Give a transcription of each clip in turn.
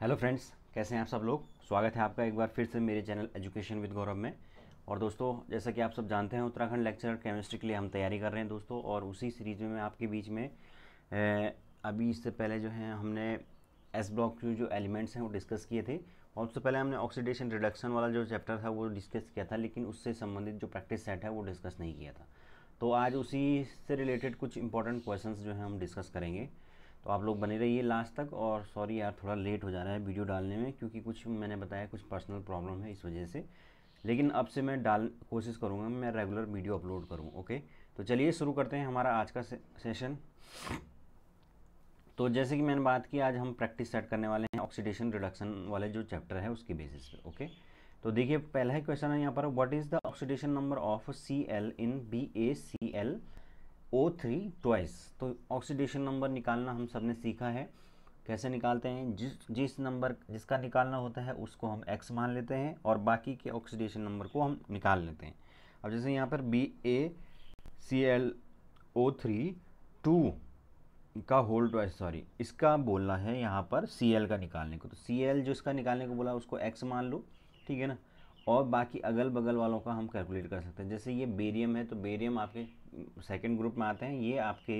Hello friends कैसे हैं आप सब लोग स्वागत है आपका एक बार फिर से मेरे चैनल एजुकेशन विद गौरव में और दोस्तों जैसा कि आप सब जानते हैं उत्तराखंड लेक्चर केमिस्ट्री के लिए हम तैयारी कर रहे हैं दोस्तों और उसी सीरीज में मैं आपके बीच में ए, अभी इससे पहले जो है हमने एस ब्लॉक के जो एलिमेंट्स हैं वो डिस्कस किए थे और उससे पहले हमने ऑक्सीडेशन रिडक्शन वाला जो चैप्टर था वो डिस्कस किया था लेकिन उससे संबंधित जो प्रैक्टिस सेट है वो डिस्कस नहीं किया था तो आज उसी से रिलेटेड कुछ इंपॉर्टेंट क्वेश्चन जो हैं हम डिस्कस करेंगे तो आप लोग बने रहिए लास्ट तक और सॉरी यार थोड़ा लेट हो जा रहा है वीडियो डालने में क्योंकि कुछ मैंने बताया कुछ पर्सनल प्रॉब्लम है इस वजह से लेकिन अब से मैं डाल कोशिश करूँगा मैं रेगुलर वीडियो अपलोड करूँ ओके तो चलिए शुरू करते हैं हमारा आज का से, सेशन तो जैसे कि मैंने बात की आज हम प्रैक्टिस सेट करने वाले हैं ऑक्सीडेशन रिडक्शन वाले जो चैप्टर है उसके बेसिस पे ओके तो देखिए पहला ही क्वेश्चन है यहाँ पर what is the oxidation number of C L in B A C L O three twice तो ऑक्सीडेशन नंबर निकालना हम सब ने सीखा है कैसे निकालते हैं जिस जिस नंबर जिसका निकालना होता है उसको हम एक्स मान लेते हैं और बाकी के ऑक्सीडेशन नंबर को हम निकाल लेते हैं अब जैसे यहाँ पर B A C L O three two का होल ट्वाइस सॉरी इसका बोलना है यहाँ पर सी एल का निकालने को तो सी एल जो इसका निकालने को बोला उसको एक्स मान लो ठीक है ना और बाकी अगल बगल वालों का हम कैलकुलेट कर सकते हैं जैसे ये बेरियम है तो बेरियम आपके सेकेंड ग्रुप में आते हैं ये आपके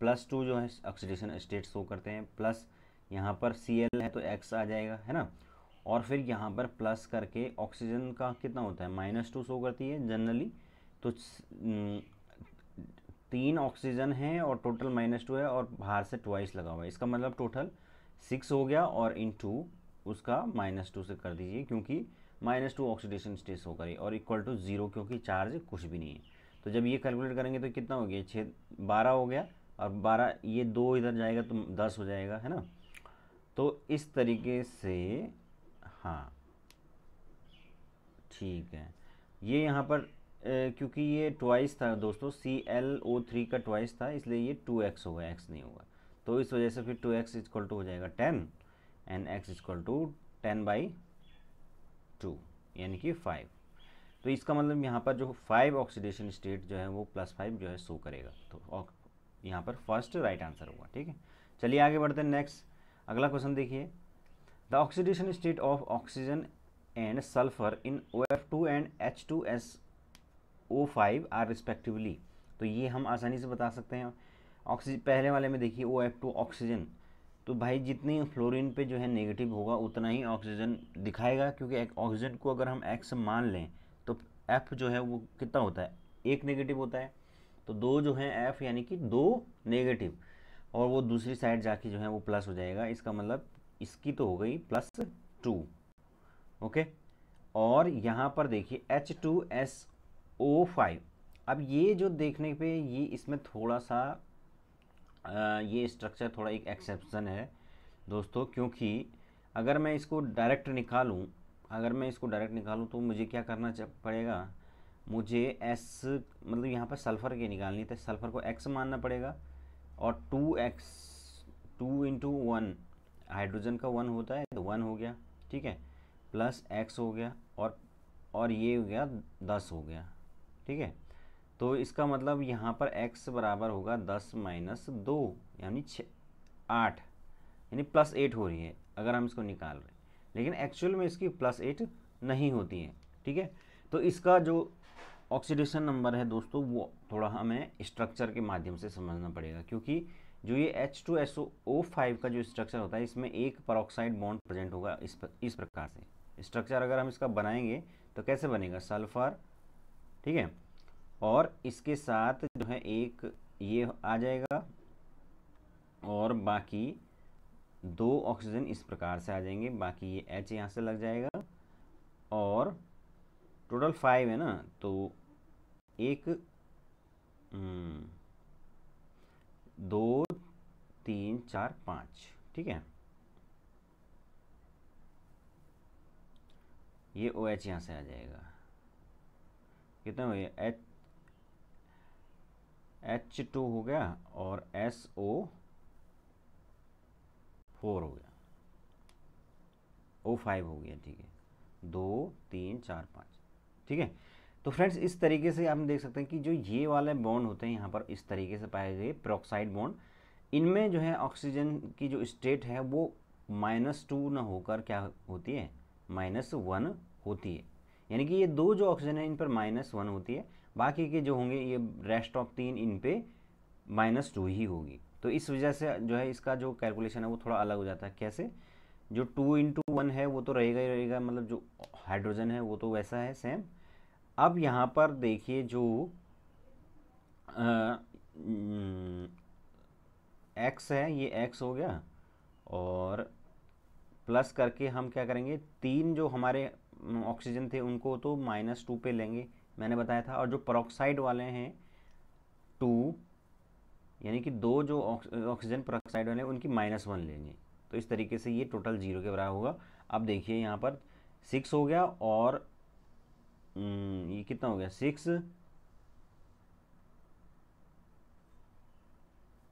प्लस टू जो है ऑक्सीडेशन स्टेट शो करते हैं प्लस यहाँ पर सी है तो एक्स आ जाएगा है ना और फिर यहाँ पर प्लस करके ऑक्सीजन का कितना होता है माइनस टू शो करती है जनरली तो तीन ऑक्सीजन है और टोटल माइनस टू है और बाहर से ट्वाइस लगा हुआ है इसका मतलब टोटल सिक्स हो गया और इन टू उसका माइनस टू से कर दीजिए क्योंकि माइनस टू ऑक्सीडेशन स्टेज होकर और इक्वल टू जीरो क्योंकि चार्ज कुछ भी नहीं है तो जब ये कैलकुलेट करेंगे तो कितना हो गया छः बारह हो गया और बारह ये दो इधर जाएगा तो दस हो जाएगा है ना तो इस तरीके से हाँ ठीक है ये यहाँ पर ए, क्योंकि ये ट्वाइस था दोस्तों सी एल ओ थ्री का ट्वाइस था इसलिए ये टू एक्स होगा एक्स नहीं होगा तो इस वजह से फिर टू एक्स इजक्वल टू हो जाएगा ten and X is equal to ten by two यानी कि फाइव तो इसका मतलब यहाँ पर जो फाइव ऑक्सीडेशन स्टेट जो है वो प्लस फाइव जो है शो करेगा तो यहाँ पर फर्स्ट राइट आंसर होगा ठीक है चलिए आगे बढ़ते हैं नेक्स्ट अगला क्वेश्चन देखिए the oxidation state of oxygen and sulphur in O F two and H two S O five are respectively तो ये हम आसानी से बता सकते हैं ऑक्सीजन पहले वाले में देखिए ओ एफ टू ऑक्सीजन तो भाई जितनी फ्लोरीन पे जो है नेगेटिव होगा उतना ही ऑक्सीजन दिखाएगा क्योंकि ऑक्सीजन को अगर हम एक्स मान लें तो एफ़ जो है वो कितना होता है एक नेगेटिव होता है तो दो जो है एफ़ यानी कि दो नेगेटिव और वो दूसरी साइड जाके जो है वो प्लस हो जाएगा इसका मतलब इसकी तो हो गई प्लस टू ओके और यहाँ पर देखिए H two S O five अब ये जो देखने पे ये इसमें थोड़ा सा ये स्ट्रक्चर थोड़ा एक एक्सेप्शन है दोस्तों क्योंकि अगर मैं इसको डायरेक्ट निकालूं अगर मैं इसको डायरेक्ट निकालूं तो मुझे क्या करना पड़ेगा मुझे एस मतलब यहाँ पर सल्फ़र के निकालनी थे तो सल्फ़र को एक्स मानना पड़ेगा और two X two into one hydrogen का वन होता है तो वन हो गया ठीक है प्लस एक्स हो गया और और ये हो गया दस हो गया ठीक है तो इसका मतलब यहाँ पर x बराबर होगा दस माइनस दो यानी छ आठ यानी प्लस एट हो रही है अगर हम इसको निकाल रहे हैं लेकिन एक्चुअल में इसकी प्लस एट नहीं होती है ठीक है तो इसका जो ऑक्सीडेशन नंबर है दोस्तों वो थोड़ा हमें स्ट्रक्चर के माध्यम से समझना पड़ेगा क्योंकि जो ये H two S O five का जो स्ट्रक्चर होता है इसमें एक परऑक्साइड बॉन्ड प्रेजेंट होगा इस पर, इस प्रकार से स्ट्रक्चर अगर हम इसका बनाएंगे तो कैसे बनेगा सल्फर ठीक है और इसके साथ जो है एक ये आ जाएगा और बाकी दो ऑक्सीजन इस प्रकार से आ जाएंगे बाकी ये एच यहाँ से लग जाएगा और टोटल फाइव है ना तो एक हम्म, दो तीन चार पाँच ठीक है ये ओ OH एच यहाँ से आ जाएगा कितना हो गया एच एच टू हो गया और एस ओ फोर हो गया ओ फाइव हो गया ठीक है दो तीन चार पाँच ठीक है तो फ्रेंड्स इस तरीके से आप देख सकते हैं कि जो ये वाले बॉन्ड होते हैं यहाँ पर इस तरीके से पाए गए प्रोक्साइड बॉन्ड इनमें जो है ऑक्सीजन की जो स्टेट है वो माइनस टू ना होकर क्या होती है माइनस वन होती है यानी कि ये दो जो ऑक्सीजन है इन पर माइनस वन होती है बाकी के जो होंगे ये रेस्ट ऑफ तीन इन पे माइनस टू ही होगी तो इस वजह से जो है इसका जो कैलकुलेशन है वो थोड़ा अलग हो जाता है कैसे जो टू इंटू वन है वो तो रहेगा ही रहेगा मतलब जो हाइड्रोजन है वो तो वैसा है सेम अब यहाँ पर देखिए जो एक्स हम्म, है ये एक्स हो गया और प्लस करके हम क्या करेंगे तीन जो हमारे ऑक्सीजन हम्म, थे उनको तो माइनस टू पे लेंगे मैंने बताया था और जो परोक्साइड वाले हैं टू यानी कि दो जो ऑक्सीजन परोक्साइड वाले हैं उनकी माइनस वन लेंगे तो इस तरीके से ये टोटल जीरो के बराबर होगा अब देखिए यहाँ पर सिक्स हो गया और हम्म, ये कितना हो गया सिक्स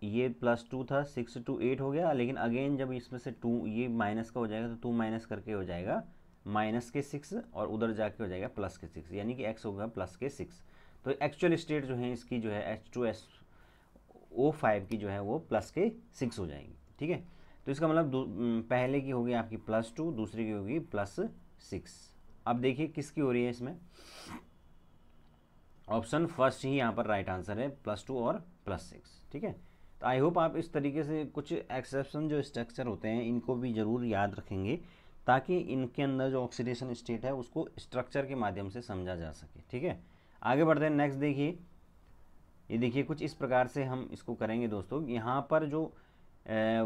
ये प्लस टू था सिक्स टू एट हो गया लेकिन अगेन जब इसमें से टू ये माइनस का हो जाएगा तो टू माइनस करके हो जाएगा माइनस के सिक्स और उधर जाके हो जाएगा प्लस के सिक्स यानी कि एक्स होगा प्लस के सिक्स तो एक्चुअल स्टेट जो है इसकी जो है H two S O five की जो है वो प्लस के सिक्स हो जाएगी ठीक है तो इसका मतलब पहले की होगी आपकी प्लस टू दूसरी की होगी प्लस सिक्स अब देखिए किसकी हो रही है इसमें ऑप्शन फर्स्ट ही यहाँ पर राइट आंसर है प्लस टू और प्लस सिक्स ठीक है तो आई होप आप इस तरीके से कुछ एक्सेप्शन जो स्ट्रक्चर होते हैं इनको भी ज़रूर याद रखेंगे ताकि इनके अंदर जो ऑक्सीडेशन स्टेट है उसको स्ट्रक्चर के माध्यम से समझा जा सके ठीक है आगे बढ़ते हैं नेक्स्ट देखिए ये देखिए कुछ इस प्रकार से हम इसको करेंगे दोस्तों यहाँ पर जो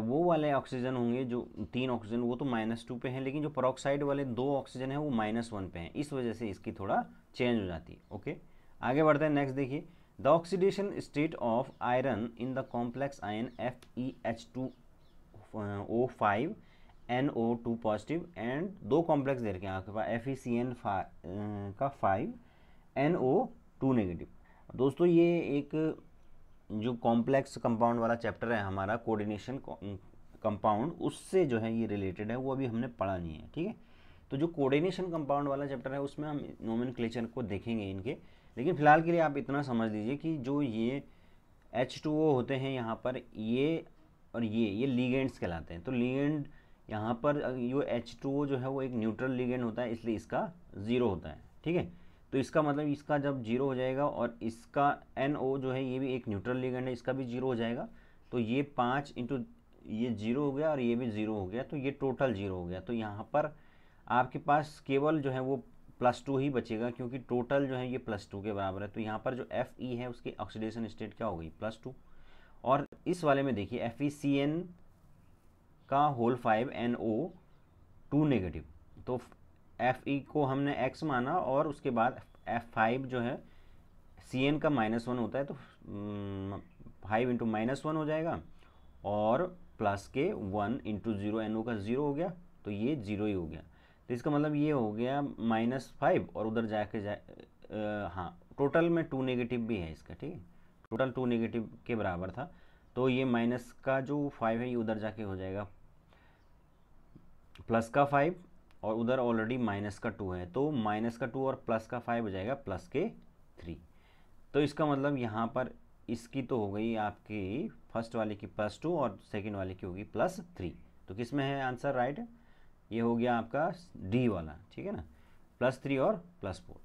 वो वाले ऑक्सीजन होंगे जो तीन ऑक्सीजन वो तो माइनस टू पे हैं लेकिन जो परोक्साइड वाले दो ऑक्सीजन हैं वो माइनस वन पे हैं इस वजह से इसकी थोड़ा चेंज हो जाती है ओके आगे बढ़ते हैं नेक्स्ट देखिए the oxidation state of iron in the complex ion F E H two O five N O two positive and दो कॉम्प्लेक्स दे रखे हैं आपके पास एफ ई सी एन का five N O two negative दोस्तों ये एक जो कॉम्प्लेक्स कंपाउंड वाला चैप्टर है हमारा कोऑर्डिनेशन कंपाउंड अं, उससे जो है ये रिलेटेड है वो अभी हमने पढ़ा नहीं है ठीक है तो जो कोऑर्डिनेशन कंपाउंड वाला चैप्टर है उसमें हम नोमन को देखेंगे इनके लेकिन फिलहाल के लिए आप इतना समझ लीजिए कि जो ये एच टू ओ होते हैं यहाँ पर ये और ये ये लीगेंड्स कहलाते हैं तो लीगेंड यहाँ पर यो एच टू जो है वो एक न्यूट्रल लिगेंड होता है इसलिए इसका ज़ीरो होता है ठीक है तो इसका मतलब इसका जब जीरो हो जाएगा और इसका एन ओ जो है ये भी एक न्यूट्रल लिगेंड है इसका भी जीरो हो जाएगा तो ये पाँच इंटू ये जीरो हो गया और ये भी ज़ीरो हो गया तो ये टोटल जीरो हो गया तो यहाँ पर आपके पास केवल जो है वो प्लस टू ही बचेगा क्योंकि टोटल जो है ये प्लस टू के बराबर है तो यहाँ पर जो एफ ई है उसकी ऑक्सीडेशन स्टेट क्या हो गई प्लस टू और इस वाले में देखिए एफ ई सी एन का whole five N O two negative तो एफ ई e को हमने एक्स माना और उसके बाद एफ फाइव जो है सी एन का माइनस वन होता है तो फाइव इंटू माइनस वन हो जाएगा और प्लस के one into zero N O का ज़ीरो हो गया तो ये ज़ीरो ही हो गया तो इसका मतलब ये हो गया माइनस फाइव और उधर जाके जा हाँ टोटल में टू नेगेटिव भी है इसका ठीक है टोटल टू नेगेटिव के बराबर था तो ये माइनस का जो फाइव है ये उधर जाके हो जाएगा प्लस का फाइव और उधर ऑलरेडी माइनस का टू है तो माइनस का टू और प्लस का फाइव हो जाएगा प्लस के थ्री तो इसका मतलब यहाँ पर इसकी तो हो गई आपकी फर्स्ट वाले की प्लस टू और सेकेंड वाले की होगी प्लस थ्री तो किस में है आंसर राइट ये हो गया आपका डी वाला ठीक है ना प्लस थ्री और प्लस फोर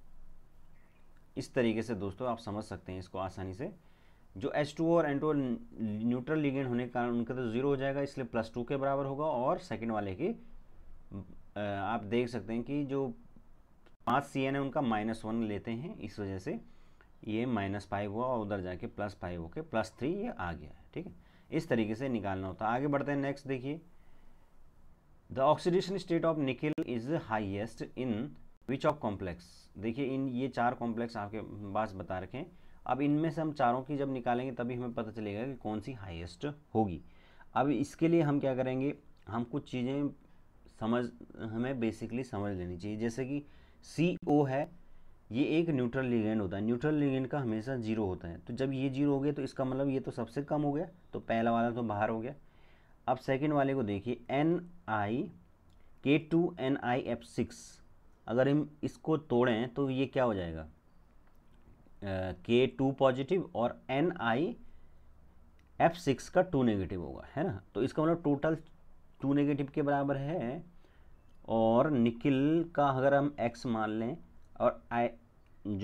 इस तरीके से दोस्तों आप समझ सकते हैं इसको आसानी से जो एच टू और एन टू न्यूट्रल लिगेंड होने के कारण उनका तो जीरो हो जाएगा इसलिए प्लस टू के बराबर होगा और सेकेंड वाले की आप देख सकते हैं कि जो पाँच सी एन है उनका माइनस वन लेते हैं इस वजह से ये माइनस फाइव हुआ और उधर जाके प्लस फाइव होके प्लस थ्री ये आ गया है ठीक है इस तरीके से निकालना होता है आगे बढ़ते हैं नेक्स्ट देखिए the oxidation state of nickel is highest in which of complex देखिए इन ये चार कॉम्प्लेक्स आपके पास बता रखें अब इनमें से हम चारों की जब निकालेंगे तभी हमें पता चलेगा कि कौन सी हाइएस्ट होगी अब इसके लिए हम क्या करेंगे हम कुछ चीज़ें समझ हमें बेसिकली समझ लेनी चाहिए जैसे कि सी ओ है ये एक न्यूट्रल लिगेंड होता है न्यूट्रल लिगेंड का हमेशा जीरो होता है तो जब ये जीरो हो गया तो इसका मतलब ये तो सबसे कम हो गया तो पहला वाला तो बाहर हो गया अब सेकेंड वाले को देखिए N I K two N I F six अगर हम इसको तोड़ें तो ये क्या हो जाएगा के टू पॉजिटिव और एन आई एफ सिक्स का टू नेगेटिव होगा है ना तो इसका मतलब टोटल टू नेगेटिव के बराबर है और निकिल का अगर हम एक्स मान लें और आई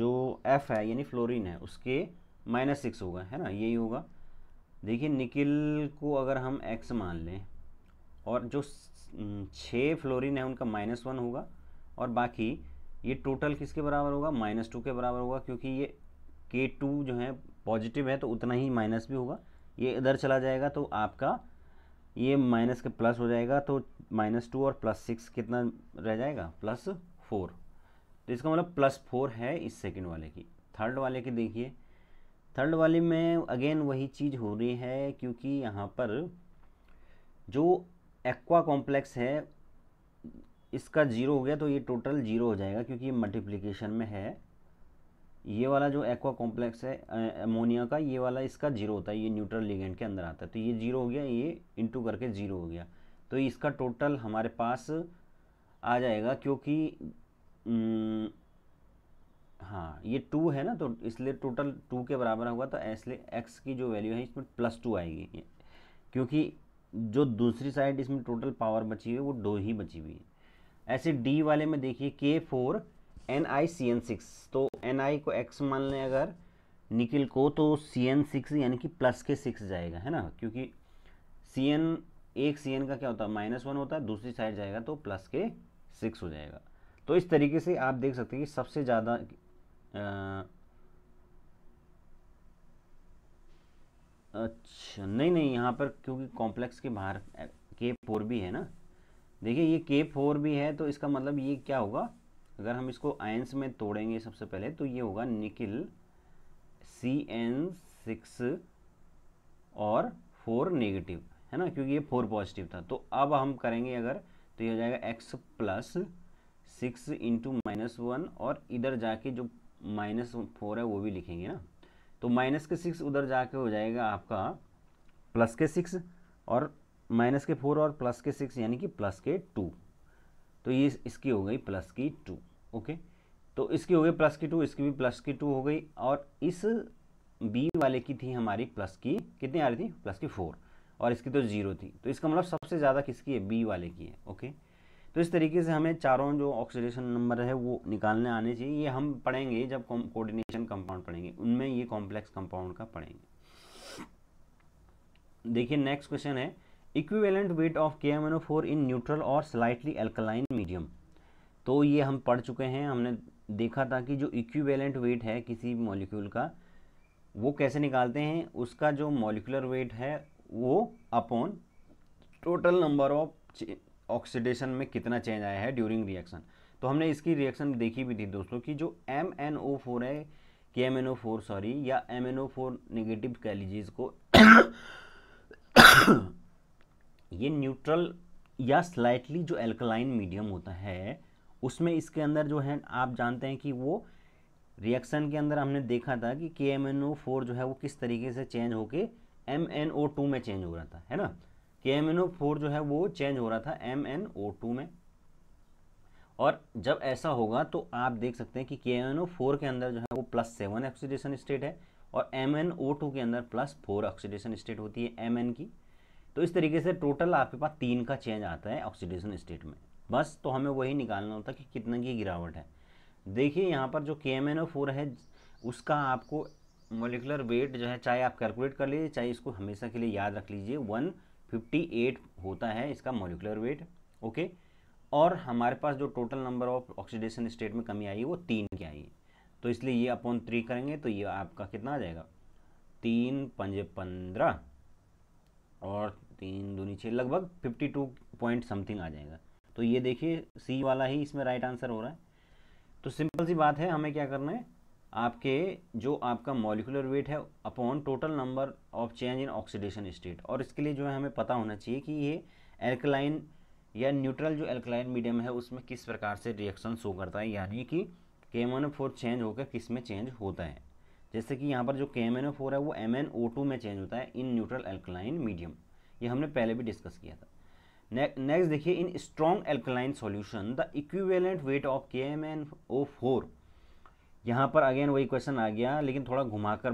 जो एफ है यानी फ्लोरीन है उसके माइनस सिक्स होगा है ना यही होगा देखिए निकिल को अगर हम एक्स मान लें और जो छः फ्लोरीन है उनका माइनस वन होगा और बाकी ये टोटल किसके बराबर होगा माइनस टू के बराबर होगा क्योंकि ये के टू जो है पॉजिटिव है तो उतना ही माइनस भी होगा ये इधर चला जाएगा तो आपका ये माइनस के प्लस हो जाएगा तो माइनस टू और प्लस सिक्स कितना रह जाएगा प्लस फोर तो इसका मतलब प्लस फोर है इस सेकंड वाले की थर्ड वाले की देखिए थर्ड वाले में अगेन वही चीज़ हो रही है क्योंकि यहाँ पर जो एक्वा कॉम्प्लेक्स है इसका ज़ीरो हो गया तो ये टोटल ज़ीरो हो जाएगा क्योंकि ये मल्टीप्लिकेशन में है ये वाला जो एक्वा कॉम्प्लेक्स है अमोनिया का ये वाला इसका जीरो होता है ये न्यूट्रल लिगेंट के अंदर आता है तो ये जीरो हो गया ये इंटू करके जीरो हो गया तो इसका टोटल हमारे पास आ जाएगा क्योंकि हाँ ये टू है ना तो इसलिए टोटल टू के बराबर होगा तो इसलिए एक्स की जो वैल्यू है इसमें प्लस टू आएगी क्योंकि जो दूसरी साइड इसमें टोटल पावर बची हुई है वो दो ही बची हुई है ऐसे डी वाले में देखिए K four N I C N six तो एन आई को एक्स मान लें अगर निकिल को तो सी एन सिक्स यानी कि प्लस के सिक्स जाएगा है ना क्योंकि सी एन एक सी एन का क्या होता है माइनस वन होता है दूसरी साइड जाएगा तो प्लस के सिक्स हो जाएगा तो इस तरीके से आप देख सकते हैं कि सबसे ज़्यादा अच्छा नहीं नहीं यहाँ पर क्योंकि कॉम्प्लेक्स के बाहर के फोर भी है ना देखिए ये के फोर भी है तो इसका मतलब ये क्या होगा अगर हम इसको आयंस में तोड़ेंगे सबसे पहले तो ये होगा निकिल सी एन सिक्स और फोर नेगेटिव है ना क्योंकि ये फोर पॉजिटिव था तो अब हम करेंगे अगर तो ये हो जाएगा X plus six into minus one और इधर जाके जो माइनस फोर है वो भी लिखेंगे ना तो माइनस के सिक्स उधर जाके हो जाएगा आपका प्लस के सिक्स और माइनस के फोर और प्लस के सिक्स यानी कि प्लस के टू तो ये इसकी हो गई प्लस की टू ओके तो इसकी हो गई प्लस की टू इसकी भी प्लस की टू हो गई और इस बी वाले की थी हमारी प्लस की कितनी आ रही थी प्लस की फोर और इसकी तो जीरो थी तो इसका मतलब सबसे ज़्यादा किसकी है बी वाले की है ओके तो इस तरीके से हमें चारों जो ऑक्सीडेशन नंबर है वो निकालने आने चाहिए ये हम पढ़ेंगे जब कोऑर्डिनेशन कंपाउंड पढ़ेंगे उनमें ये कॉम्प्लेक्स कंपाउंड का पढ़ेंगे देखिए नेक्स्ट क्वेश्चन है equivalent weight of K M N O four in neutral और स्लाइटली एल्कलाइन मीडियम तो ये हम पढ़ चुके हैं हमने देखा था कि जो इक्विवेलेंट वेट है किसी मॉलिक्यूल का वो कैसे निकालते हैं उसका जो मॉलिकुलर वेट है वो upon total number of oxidation में कितना चेंज आया है ड्यूरिंग रिएक्शन तो हमने इसकी रिएक्शन देखी भी थी दोस्तों कि जो एम एन ओ फोर है K M N O four sorry या M N O four negative कह लीजिए इसको ये न्यूट्रल या स्लाइटली जो एल्कलाइन मीडियम होता है उसमें इसके अंदर जो है आप जानते हैं कि वो रिएक्शन के अंदर हमने देखा था कि K M N O four जो है वो किस तरीके से चेंज होके एम एन ओ टू में चेंज हो रहा था है ना के एम एन ओ फोर जो है वो चेंज हो रहा था एम एन ओ टू में और जब ऐसा होगा तो आप देख सकते हैं कि K M N O four के अंदर जो है वो प्लस सेवन ऑक्सीडेशन स्टेट है और एम एन ओ टू के अंदर प्लस फोर ऑक्सीडेशन स्टेट होती है एम एन की तो इस तरीके से टोटल आपके पास तीन का चेंज आता है ऑक्सीडेशन स्टेट में बस तो हमें वही निकालना होता है कि कितने की गिरावट है देखिए यहाँ पर जो के एम एन ओ फोर है उसका आपको मोलिकुलर वेट जो है चाहे आप कैलकुलेट कर लीजिए चाहे इसको हमेशा के लिए याद रख लीजिए वन फिफ्टी एट होता है इसका मोलिकुलर वेट ओके और हमारे पास जो total number of oxidation state में कमी आई है वो तीन की आई है तो इसलिए ये अपॉन थ्री करेंगे तो ये आपका कितना आ जाएगा तीन पंजे पंद्रह और तीन दो नीचे लगभग फिफ्टी टू पॉइंट समथिंग आ जाएगा तो ये देखिए सी वाला ही इसमें राइट आंसर हो रहा है तो सिंपल सी बात है हमें क्या करना है आपके जो आपका मॉलिकुलर वेट है upon total number of change in oxidation state और इसके लिए जो है हमें पता होना चाहिए कि ये एल्कलाइन या न्यूट्रल जो एल्कलाइन मीडियम है उसमें किस प्रकार से रिएक्शन शो करता है यानी कि K M N O four change होकर किस में चेंज होता है जैसे कि यहाँ पर जो के एम एन ओ फोर है वो एम एन ओ टू में चेंज होता है इन न्यूट्रल एल्कलाइन मीडियम ये हमने पहले भी डिस्कस किया था नेक्स्ट देखिए in strong alkaline solution the equivalent weight of K M N O four यहाँ पर अगेन वही क्वेश्चन आ गया लेकिन थोड़ा घुमाकर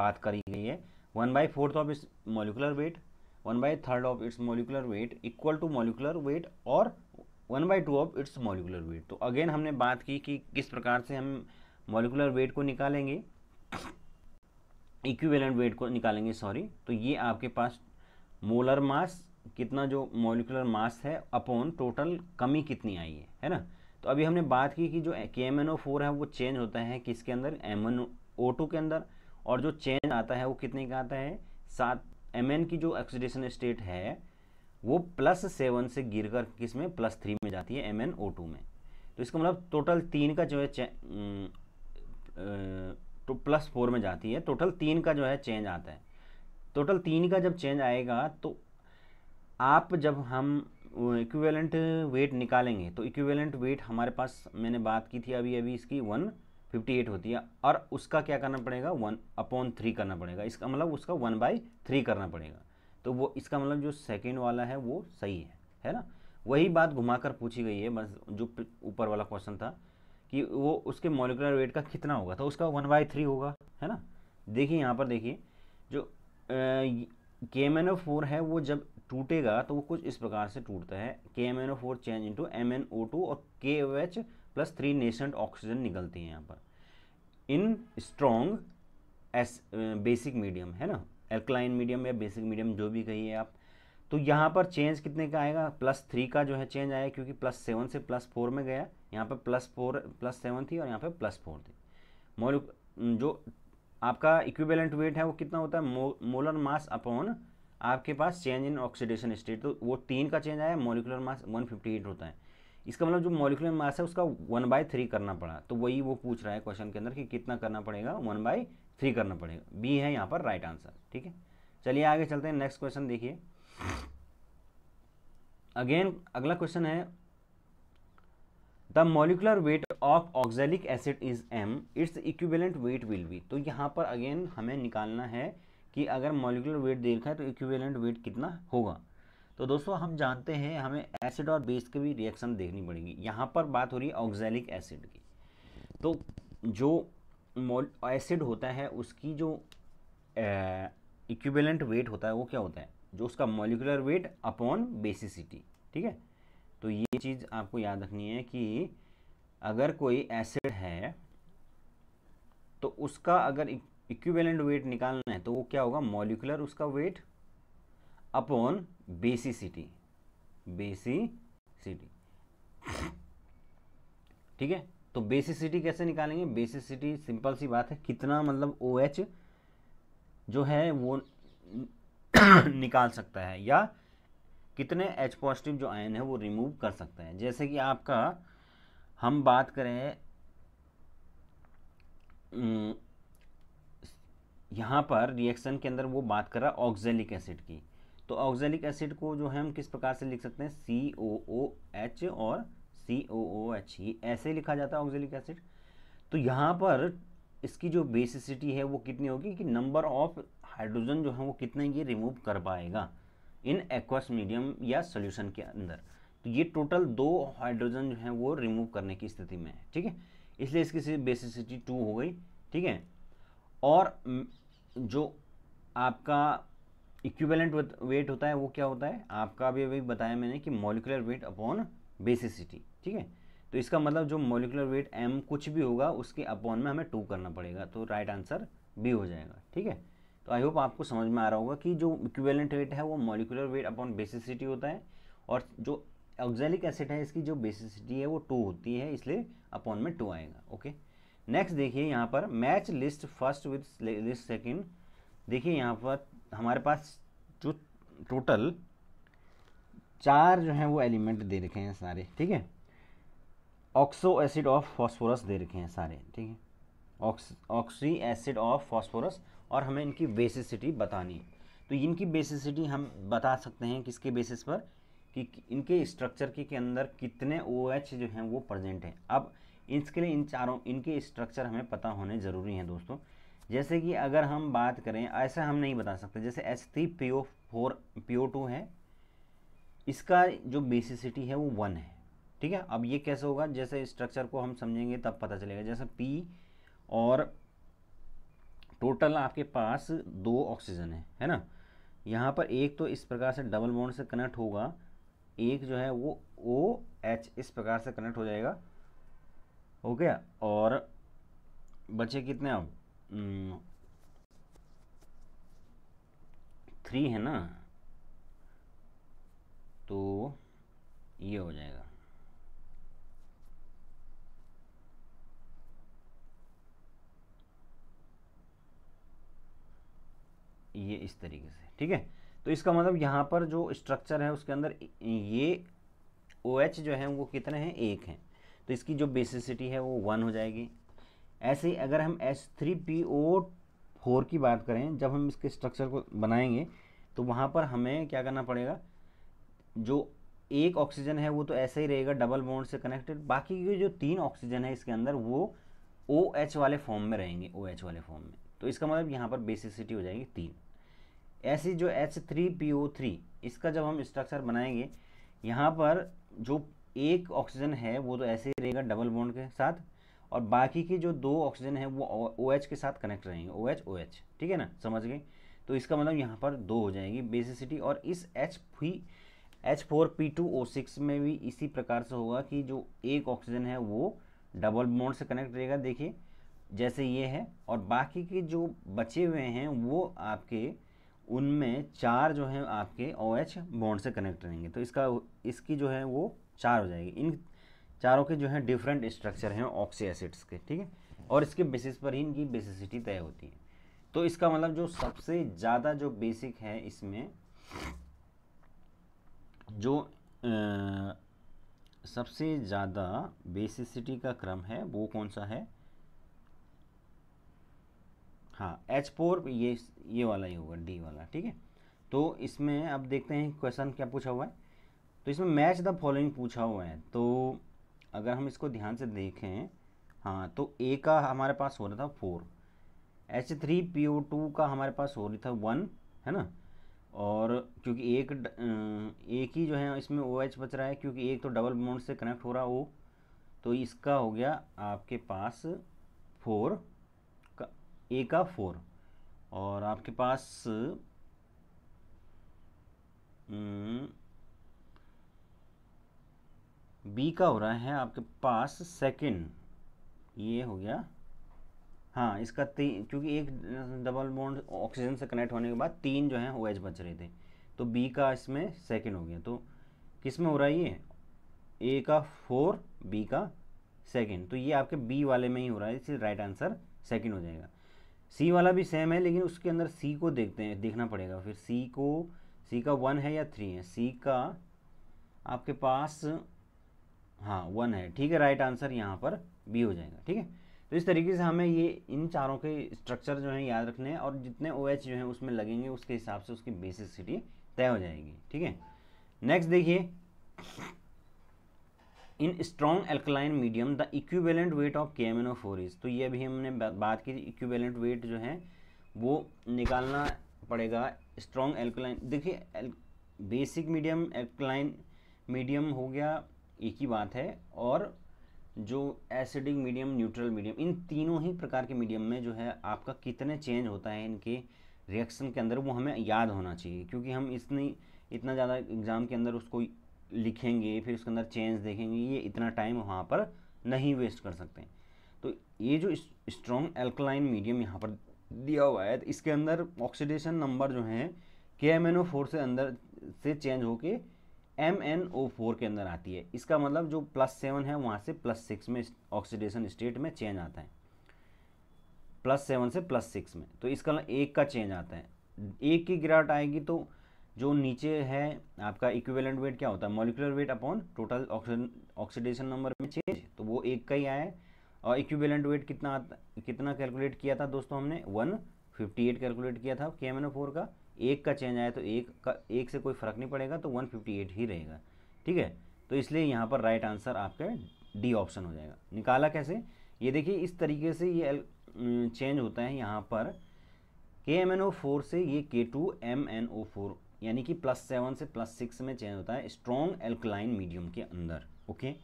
बात करी गई है one by fourth of its molecular weight one by third of its molecular weight equal to molecular weight और one by two of its molecular weight तो अगेन हमने बात की कि किस प्रकार से हम मोलिकुलर वेट को निकालेंगे इक्विवेलेंट वेट को निकालेंगे सॉरी तो ये आपके पास मोलर मास कितना जो मोलिकुलर मास है अपॉन टोटल कमी कितनी आई है है ना तो अभी हमने बात की कि जो के एम एन ओ फोर है वो चेंज होता है किसके अंदर एम एन ओ टू के अंदर और जो चेंज आता है वो कितने का आता है सात एम एन की जो ऑक्सीडेशन स्टेट है वो प्लस सेवन से गिर कर किस में प्लस थ्री में जाती है एम एन ओ टू में तो इसका मतलब टोटल तीन का जो है तो प्लस फोर में जाती है टोटल तीन का जो है चेंज आता है टोटल तीन का जब चेंज आएगा तो आप जब हम इक्विवेलेंट वेट निकालेंगे तो इक्विवेलेंट वेट हमारे पास मैंने बात की थी अभी अभी इसकी वन फिफ्टी एट होती है और उसका क्या करना पड़ेगा वन अपॉन थ्री करना पड़ेगा इसका मतलब उसका वन बाई थ्री करना पड़ेगा तो वो इसका मतलब जो सेकेंड वाला है वो सही है है ना वही बात घुमाकर पूछी गई है बस जो ऊपर वाला क्वेश्चन था कि वो उसके मोलिकुलर वेट का कितना होगा तो उसका वन बाई थ्री होगा है ना देखिए यहाँ पर देखिए जो के एम एन ओ फोर है वो जब टूटेगा तो वो कुछ इस प्रकार से टूटता है K M N O four change into M N O two और K O H plus three nascent oxygen निकलती है यहाँ पर in strong as basic medium है ना एल्कलाइन मीडियम या बेसिक मीडियम जो भी कहिए आप तो यहाँ पर चेंज कितने का आएगा प्लस थ्री का जो है चेंज आया क्योंकि प्लस सेवन से प्लस फोर में गया यहाँ पर प्लस फोर प्लस सेवन थी और यहाँ पर प्लस फोर थी मोलिक जो आपका इक्विवेलेंट वेट है वो कितना होता है मो, मोलर मास अपॉन आपके पास चेंज इन ऑक्सीडेशन स्टेट तो वो तीन का चेंज आया मोलिकुलर मास 158 होता है इसका मतलब जो मोलिकुलर मास है उसका वन बाई थ्री करना पड़ा तो वही वो पूछ रहा है क्वेश्चन के अंदर कि कितना करना पड़ेगा वन बाई थ्री करना पड़ेगा बी है यहाँ पर राइट आंसर ठीक है चलिए आगे चलते हैं नेक्स्ट क्वेश्चन देखिए अगेन अगला क्वेश्चन है the molecular weight of oxalic acid is M its equivalent weight will be तो यहाँ पर अगेन हमें निकालना है कि अगर मॉलिकुलर वेट देखा है तो इक्विवेलेंट वेट कितना होगा तो दोस्तों हम जानते हैं हमें एसिड और बेस की भी रिएक्शन देखनी पड़ेगी यहाँ पर बात हो रही है ऑक्जेलिक एसिड की तो जो एसिड होता है उसकी जो इक्विवेलेंट वेट होता है वो क्या होता है जो उसका मॉलिकुलर वेट अपॉन बेसिसिटी ठीक है तो ये चीज़ आपको याद रखनी है कि अगर कोई एसिड है तो उसका अगर इक्विवेलेंट वेट निकालना है तो वो क्या होगा मॉलिकुलर उसका वेट अपॉन बेसिसिटी बेसिसिटी ठीक है तो बेसिसिटी कैसे निकालेंगे बेसिसिटी सिंपल सी बात है कितना मतलब ओ OH जो है वो निकाल सकता है या कितने एच पॉजिटिव जो आयन है वो रिमूव कर सकता है जैसे कि आपका हम बात करें यहाँ पर रिएक्शन के अंदर वो बात कर रहा ऑक्जेलिक एसिड की तो ऑक्जेलिक एसिड को जो है हम किस प्रकार से लिख सकते हैं सी ओ ओ एच और सी ओ ओ एच ये ऐसे लिखा जाता है ऑक्जेलिक एसिड तो यहाँ पर इसकी जो बेसिसिटी है वो कितनी होगी कि नंबर ऑफ हाइड्रोजन जो है वो कितने ये रिमूव कर पाएगा इन एक्वस मीडियम या सोल्यूशन के अंदर तो ये टोटल दो हाइड्रोजन जो है वो रिमूव करने की स्थिति में है ठीक है इसलिए इसकी बेसिसिटी टू हो गई ठीक है और जो आपका इक्विवेलेंट वेट होता है वो क्या होता है आपका अभी अभी बताया मैंने कि मोलिकुलर वेट अपॉन बेसिसिटी ठीक है तो इसका मतलब जो मोलिकुलर वेट एम कुछ भी होगा उसके अपॉन में हमें टू करना पड़ेगा तो राइट आंसर बी हो जाएगा ठीक है तो आई होप आपको समझ में आ रहा होगा कि जो इक्विवेलेंट वेट है वो मोलिकुलर वेट अपॉन बेसिसिटी होता है और जो ऑक्जेलिक एसिड है इसकी जो बेसिसिटी है वो टू होती है इसलिए अपॉन में टू आएगा ओके नेक्स्ट देखिए यहाँ पर match list first with list second देखिए यहाँ पर हमारे पास जो टोटल चार जो हैं वो एलिमेंट दे रखे हैं सारे ठीक है ऑक्सो एसिड ऑफ फॉस्फोरस दे रखे हैं सारे ठीक है ऑक्सी एसिड ऑफ फॉस्फोरस और हमें इनकी बेसिसिटी बतानी है तो इनकी बेसिसिटी हम बता सकते हैं किसके बेसिस पर कि इनके स्ट्रक्चर के, अंदर कितने ओ OH जो हैं वो प्रजेंट हैं अब इसके लिए इन चारों इनके स्ट्रक्चर हमें पता होने ज़रूरी हैं दोस्तों जैसे कि अगर हम बात करें ऐसा हम नहीं बता सकते जैसे H three P O four P O two है इसका जो बेसिसिटी है वो वन है ठीक है अब ये कैसे होगा जैसे स्ट्रक्चर को हम समझेंगे तब पता चलेगा जैसे पी और टोटल आपके पास दो ऑक्सीजन है है ना यहाँ पर एक तो इस प्रकार से डबल बॉन्ड से कनेक्ट होगा एक जो है वो ओ एच इस प्रकार से कनेक्ट हो जाएगा हो गया और बचे कितने अब थ्री हम्म, है ना तो ये हो जाएगा ये इस तरीके से ठीक है तो इसका मतलब यहाँ पर जो स्ट्रक्चर है उसके अंदर ये ओ OH जो है वो कितने हैं एक हैं तो इसकी जो बेसिसिटी है वो वन हो जाएगी ऐसे ही अगर हम S three P O four की बात करें जब हम इसके स्ट्रक्चर को बनाएंगे तो वहाँ पर हमें क्या करना पड़ेगा जो एक ऑक्सीजन है वो तो ऐसा ही रहेगा डबल बॉन्ड से कनेक्टेड बाकी के जो तीन ऑक्सीजन है इसके अंदर वो ओ OH वाले फॉर्म में रहेंगे ओ OH वाले फॉर्म में तो इसका मतलब यहाँ पर बेसिसिटी हो जाएगी तीन ऐसी जो H three P O three इसका जब हम स्ट्रक्चर बनाएंगे यहाँ पर जो एक ऑक्सीजन है वो तो ऐसे ही रहेगा डबल बॉन्ड के साथ और बाकी के जो दो ऑक्सीजन है वो ओ OH के साथ कनेक्ट रहेंगे ओ OH, OH ठीक है ना समझ गए तो इसका मतलब यहाँ पर दो हो जाएंगी बेसिसिटी और इस एच भी H four P two O six में भी इसी प्रकार से होगा कि जो एक ऑक्सीजन है वो डबल बॉन्ड से कनेक्ट रहेगा देखिए जैसे ये है और बाकी के जो बचे हुए हैं वो आपके उनमें चार जो है आपके ओ एच बॉन्ड से कनेक्ट रहेंगे तो इसका इसकी जो है वो चार हो जाएगी इन चारों के जो है डिफरेंट स्ट्रक्चर हैं ऑक्सी एसिड्स के ठीक है और इसके बेसिस पर ही इनकी बेसिसिटी तय होती है तो इसका मतलब जो सबसे ज़्यादा जो बेसिक है इसमें जो आ, सबसे ज़्यादा बेसिसिटी का क्रम है वो कौन सा है हाँ एच फोर ये ये वाला ही होगा डी वाला ठीक है तो इसमें अब देखते हैं क्वेश्चन क्या पूछा हुआ है तो इसमें मैच द फॉलोइंग पूछा हुआ है तो अगर हम इसको ध्यान से देखें हाँ तो ए का हमारे पास हो रहा था four H three P O two का हमारे पास हो रही था वन है ना और क्योंकि एक अं, एक ही जो है इसमें ओ एच बच रहा है क्योंकि एक तो डबल बॉन्ड से कनेक्ट हो रहा ओ तो इसका हो गया आपके पास फोर ए का फोर और आपके पास बी हम्म, का हो रहा है आपके पास सेकंड ये हो गया हाँ इसका तीन क्योंकि एक डबल बॉन्ड ऑक्सीजन से कनेक्ट होने के बाद तीन जो है ओ OH एच बच रहे थे तो बी का इसमें सेकंड हो गया तो किस में हो रहा है ये ए का फोर बी का सेकंड तो ये आपके बी वाले में ही हो रहा है इसलिए राइट आंसर सेकंड हो जाएगा सी वाला भी सेम है लेकिन उसके अंदर सी को देखते हैं देखना पड़ेगा फिर सी को सी का वन है या थ्री है सी का आपके पास हाँ वन है ठीक है राइट आंसर यहाँ पर बी हो जाएगा ठीक है तो इस तरीके से हमें ये इन चारों के स्ट्रक्चर जो हैं याद रखने हैं और जितने ओ OH जो हैं उसमें लगेंगे उसके हिसाब से उसकी बेसिसिटी तय हो जाएगी ठीक है नेक्स्ट देखिए in strong alkaline medium the equivalent weight of K M N O four is तो ये अभी हमने बात की इक्विवेलेंट वेट जो है वो निकालना पड़ेगा स्ट्रॉन्ग एल्कलाइन देखिए बेसिक मीडियम एल्कलाइन मीडियम हो गया एक ही बात है और जो एसिडिक मीडियम न्यूट्रल मीडियम इन तीनों ही प्रकार के मीडियम में जो है आपका कितने चेंज होता है इनके रिएक्शन के अंदर वो हमें याद होना चाहिए क्योंकि हम इतनी इतना ज़्यादा एग्ज़ाम के अंदर उसको लिखेंगे फिर उसके अंदर चेंज देखेंगे ये इतना टाइम वहाँ पर नहीं वेस्ट कर सकते तो ये जो स्ट्रॉन्ग एल्कलाइन मीडियम यहाँ पर दिया हुआ है तो इसके अंदर ऑक्सीडेशन नंबर जो है K M N O four से अंदर से चेंज होके एम एन ओ फोर के अंदर आती है इसका मतलब जो प्लस सेवन है वहाँ से प्लस सिक्स में ऑक्सीडेशन स्टेट में चेंज आता है प्लस सेवन से प्लस सिक्स में तो इसका मतलब एक का चेंज आता है एक की गिरावट आएगी तो जो नीचे है आपका इक्विवेलेंट वेट क्या होता है molecular weight upon total oxidation number में चेंज तो वो एक का ही आया है और इक्विवेलेंट वेट कितना कितना कैलकुलेट किया था दोस्तों हमने वन फिफ्टी एट कैलकुलेट किया था के एम एन ओ फोर का एक का चेंज आया तो एक का एक से कोई फ़र्क नहीं पड़ेगा तो वन फिफ्टी एट ही रहेगा ठीक है तो इसलिए यहाँ पर राइट आंसर आपका डी ऑप्शन हो जाएगा निकाला कैसे ये देखिए इस तरीके से ये चेंज होता है यहाँ पर के एम एन ओ फोर से ये K two M N O four यानी कि प्लस सेवन से प्लस सिक्स में चेंज होता है स्ट्रॉन्ग एल्कलाइन मीडियम के अंदर ओके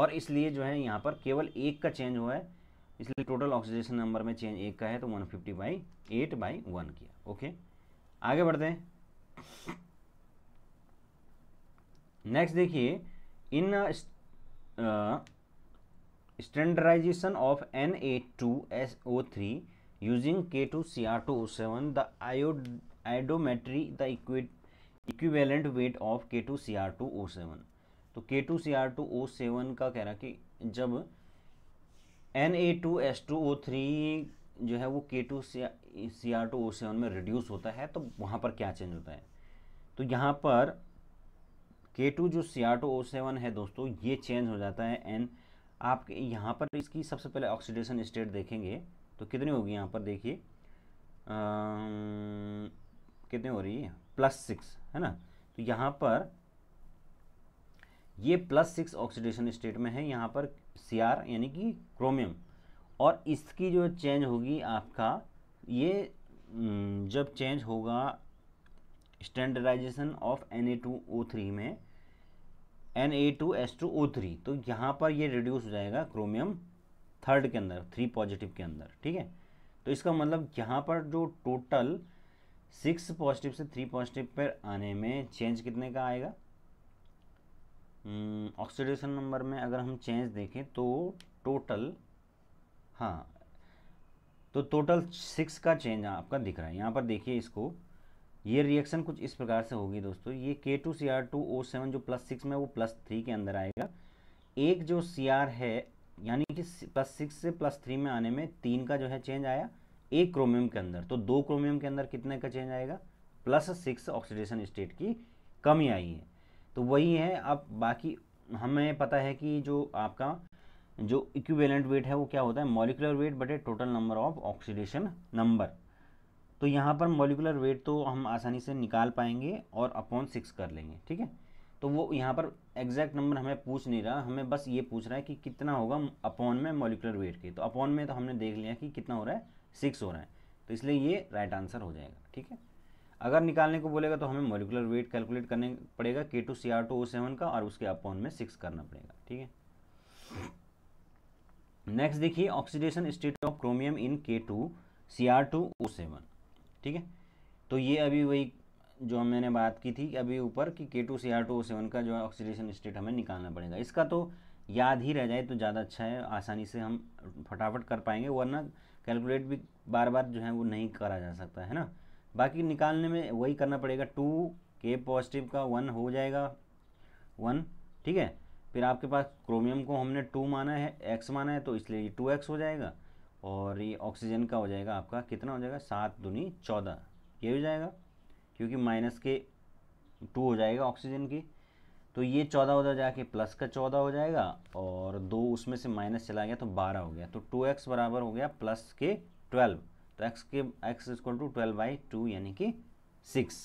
और इसलिए जो है यहाँ पर केवल एक का चेंज हुआ है इसलिए टोटल ऑक्सीजेशन नंबर में चेंज एक का है तो one fifty by eight by one किया ओके आगे बढ़ते हैं नेक्स्ट देखिए in standardization of N A two S O three using K two C seven the आयो आइडोमेट्री द इक्विट equivalent weight of K two C R two O seven तो K two C R two O seven का कह रहा कि जब N A two S two O three जो है वो K two C R two O seven में रिड्यूस होता है तो वहाँ पर क्या चेंज होता है तो यहाँ पर के टू जो C R two O seven है दोस्तों ये चेंज हो जाता है एन आप यहाँ पर इसकी सबसे पहले ऑक्सीडेशन स्टेट देखेंगे तो कितनी होगी यहाँ पर देखिए कितनी हो रही है प्लस सिक्स है ना तो यहाँ पर ये प्लस सिक्स ऑक्सीडेशन स्टेट में है यहाँ पर सी यानी कि क्रोमियम और इसकी जो चेंज होगी आपका ये हम्म, जब चेंज होगा स्टैंडर्डाइजेशन ऑफ Na2O3 में Na2S2O3 तो यहाँ पर ये रिड्यूस हो जाएगा क्रोमियम थर्ड के अंदर थ्री पॉजिटिव के अंदर ठीक है तो इसका मतलब यहाँ पर जो टोटल सिक्स पॉजिटिव से थ्री पॉजिटिव पर आने में चेंज कितने का आएगा ऑक्सीडेशन हम्म, नंबर में अगर हम चेंज देखें तो टोटल हाँ तो टोटल सिक्स का चेंज आपका दिख रहा है यहाँ पर देखिए इसको ये रिएक्शन कुछ इस प्रकार से होगी दोस्तों ये K two C R two O seven जो प्लस सिक्स में वो प्लस थ्री के अंदर आएगा एक जो सी आर है यानी कि प्लस सिक्स से प्लस थ्री में आने में तीन का जो है चेंज आया एक क्रोमियम के अंदर तो दो क्रोमियम के अंदर कितने का चेंज आएगा प्लस सिक्स ऑक्सीडेशन स्टेट की कमी आई है तो वही है अब बाकी हमें पता है कि जो आपका जो इक्विवेलेंट वेट है वो क्या होता है मॉलिकुलर वेट बटे total number of oxidation number तो यहाँ पर मॉलिकुलर वेट तो हम आसानी से निकाल पाएंगे और अपॉन सिक्स कर लेंगे ठीक है तो वो यहाँ पर एग्जैक्ट नंबर हमें पूछ नहीं रहा हमें बस ये पूछ रहा है कि कितना होगा अपॉन में मॉलिकुलर वेट के तो अपॉन में तो हमने देख लिया कि कितना हो रहा है सिक्स हो रहा है तो इसलिए ये राइट आंसर हो जाएगा ठीक है अगर निकालने को बोलेगा तो हमें मोलिकुलर वेट कैलकुलेट करने पड़ेगा K two C R two O seven का और उसके अपॉन में सिक्स करना पड़ेगा ठीक है नेक्स्ट देखिए oxidation state of chromium in K two C R two O seven ठीक है तो ये अभी वही जो मैंने बात की थी अभी ऊपर कि K two C R two O seven का जो है ऑक्सीडेशन स्टेट हमें निकालना पड़ेगा इसका तो याद ही रह जाए तो ज़्यादा अच्छा है आसानी से हम फटाफट कर पाएंगे वरना कैलकुलेट भी बार बार जो है वो नहीं करा जा सकता है ना बाकी निकालने में वही करना पड़ेगा टू के पॉजिटिव का वन हो जाएगा वन ठीक है फिर आपके पास क्रोमियम को हमने टू माना है एक्स माना है तो इसलिए ये टू एक्स हो जाएगा और ये ऑक्सीजन का हो जाएगा आपका कितना हो जाएगा सात दुनी चौदह ये हो जाएगा क्योंकि माइनस के टू हो जाएगा ऑक्सीजन की तो ये चौदह उधर जाके प्लस का चौदह हो जाएगा और दो उसमें से माइनस चला गया तो बारह हो गया तो टू एक्स बराबर हो गया प्लस के ट्वेल्व तो एक्स के X equal to twelve by two यानी कि सिक्स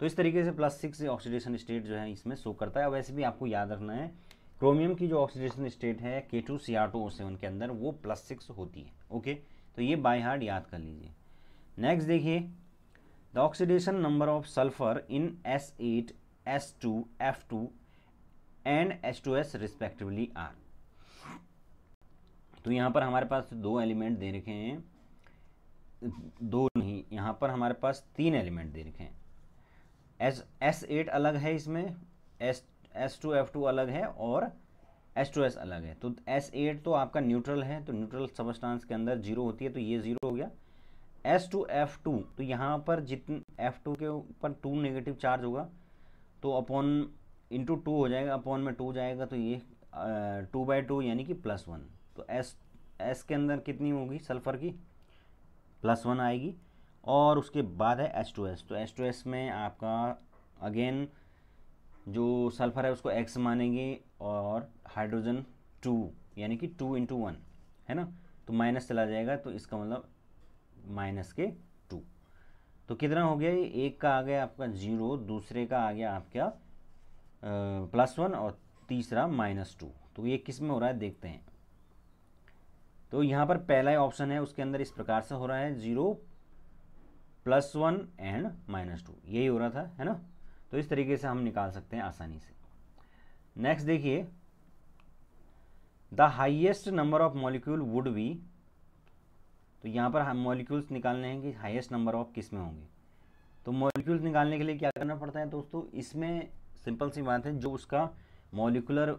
तो इस तरीके से प्लस सिक्स ऑक्सीडेशन स्टेट जो है इसमें शो करता है वैसे भी आपको याद रखना है क्रोमियम की जो ऑक्सीडेशन स्टेट है K two C R two O seven के अंदर वो प्लस सिक्स होती है ओके तो ये बाई हार्ड याद कर लीजिए नेक्स्ट देखिए the oxidation number of sulphur in S eight S two F two and S two S respectively are तो यहाँ पर हमारे पास दो एलिमेंट दे रखे हैं दो नहीं यहाँ पर हमारे पास तीन एलिमेंट दे रखे हैं एस एस एट अलग है इसमें S S two F two अलग है और एस टू एस अलग है तो एस एट तो आपका न्यूट्रल है तो न्यूट्रल सबस्टांस के अंदर जीरो होती है तो ये जीरो हो गया एस टू एफ टू तो यहाँ पर जितने एफ टू के ऊपर टू नेगेटिव चार्ज होगा तो अपॉन इंटू टू हो जाएगा अपॉन में टू जाएगा तो ये टू बाई टू यानी कि प्लस वन तो एस एस के अंदर कितनी होगी सल्फ़र की प्लस वन आएगी और उसके बाद है एच टू एस तो एच टू एस में आपका अगेन जो सल्फ़र है उसको एक्स मानेंगे और हाइड्रोजन टू यानी कि टू इंटू वन है ना तो माइनस चला जाएगा तो इसका मतलब माइनस के तो कितना हो गया ये एक का आ गया आपका जीरो दूसरे का आ गया आपका प्लस वन और तीसरा माइनस टू तो ये किस में हो रहा है देखते हैं तो यहाँ पर पहला ऑप्शन है उसके अंदर इस प्रकार से हो रहा है zero plus one and minus two यही हो रहा था है ना तो इस तरीके से हम निकाल सकते हैं आसानी से नेक्स्ट देखिए the highest number of molecule would be तो यहाँ पर हम मॉलिक्यूल्स निकालने हैं कि हाईएस्ट नंबर ऑफ किस में होंगे तो मॉलिक्यूल्स निकालने के लिए क्या करना पड़ता है दोस्तों इसमें सिंपल सी बात है जो उसका मॉलिकुलर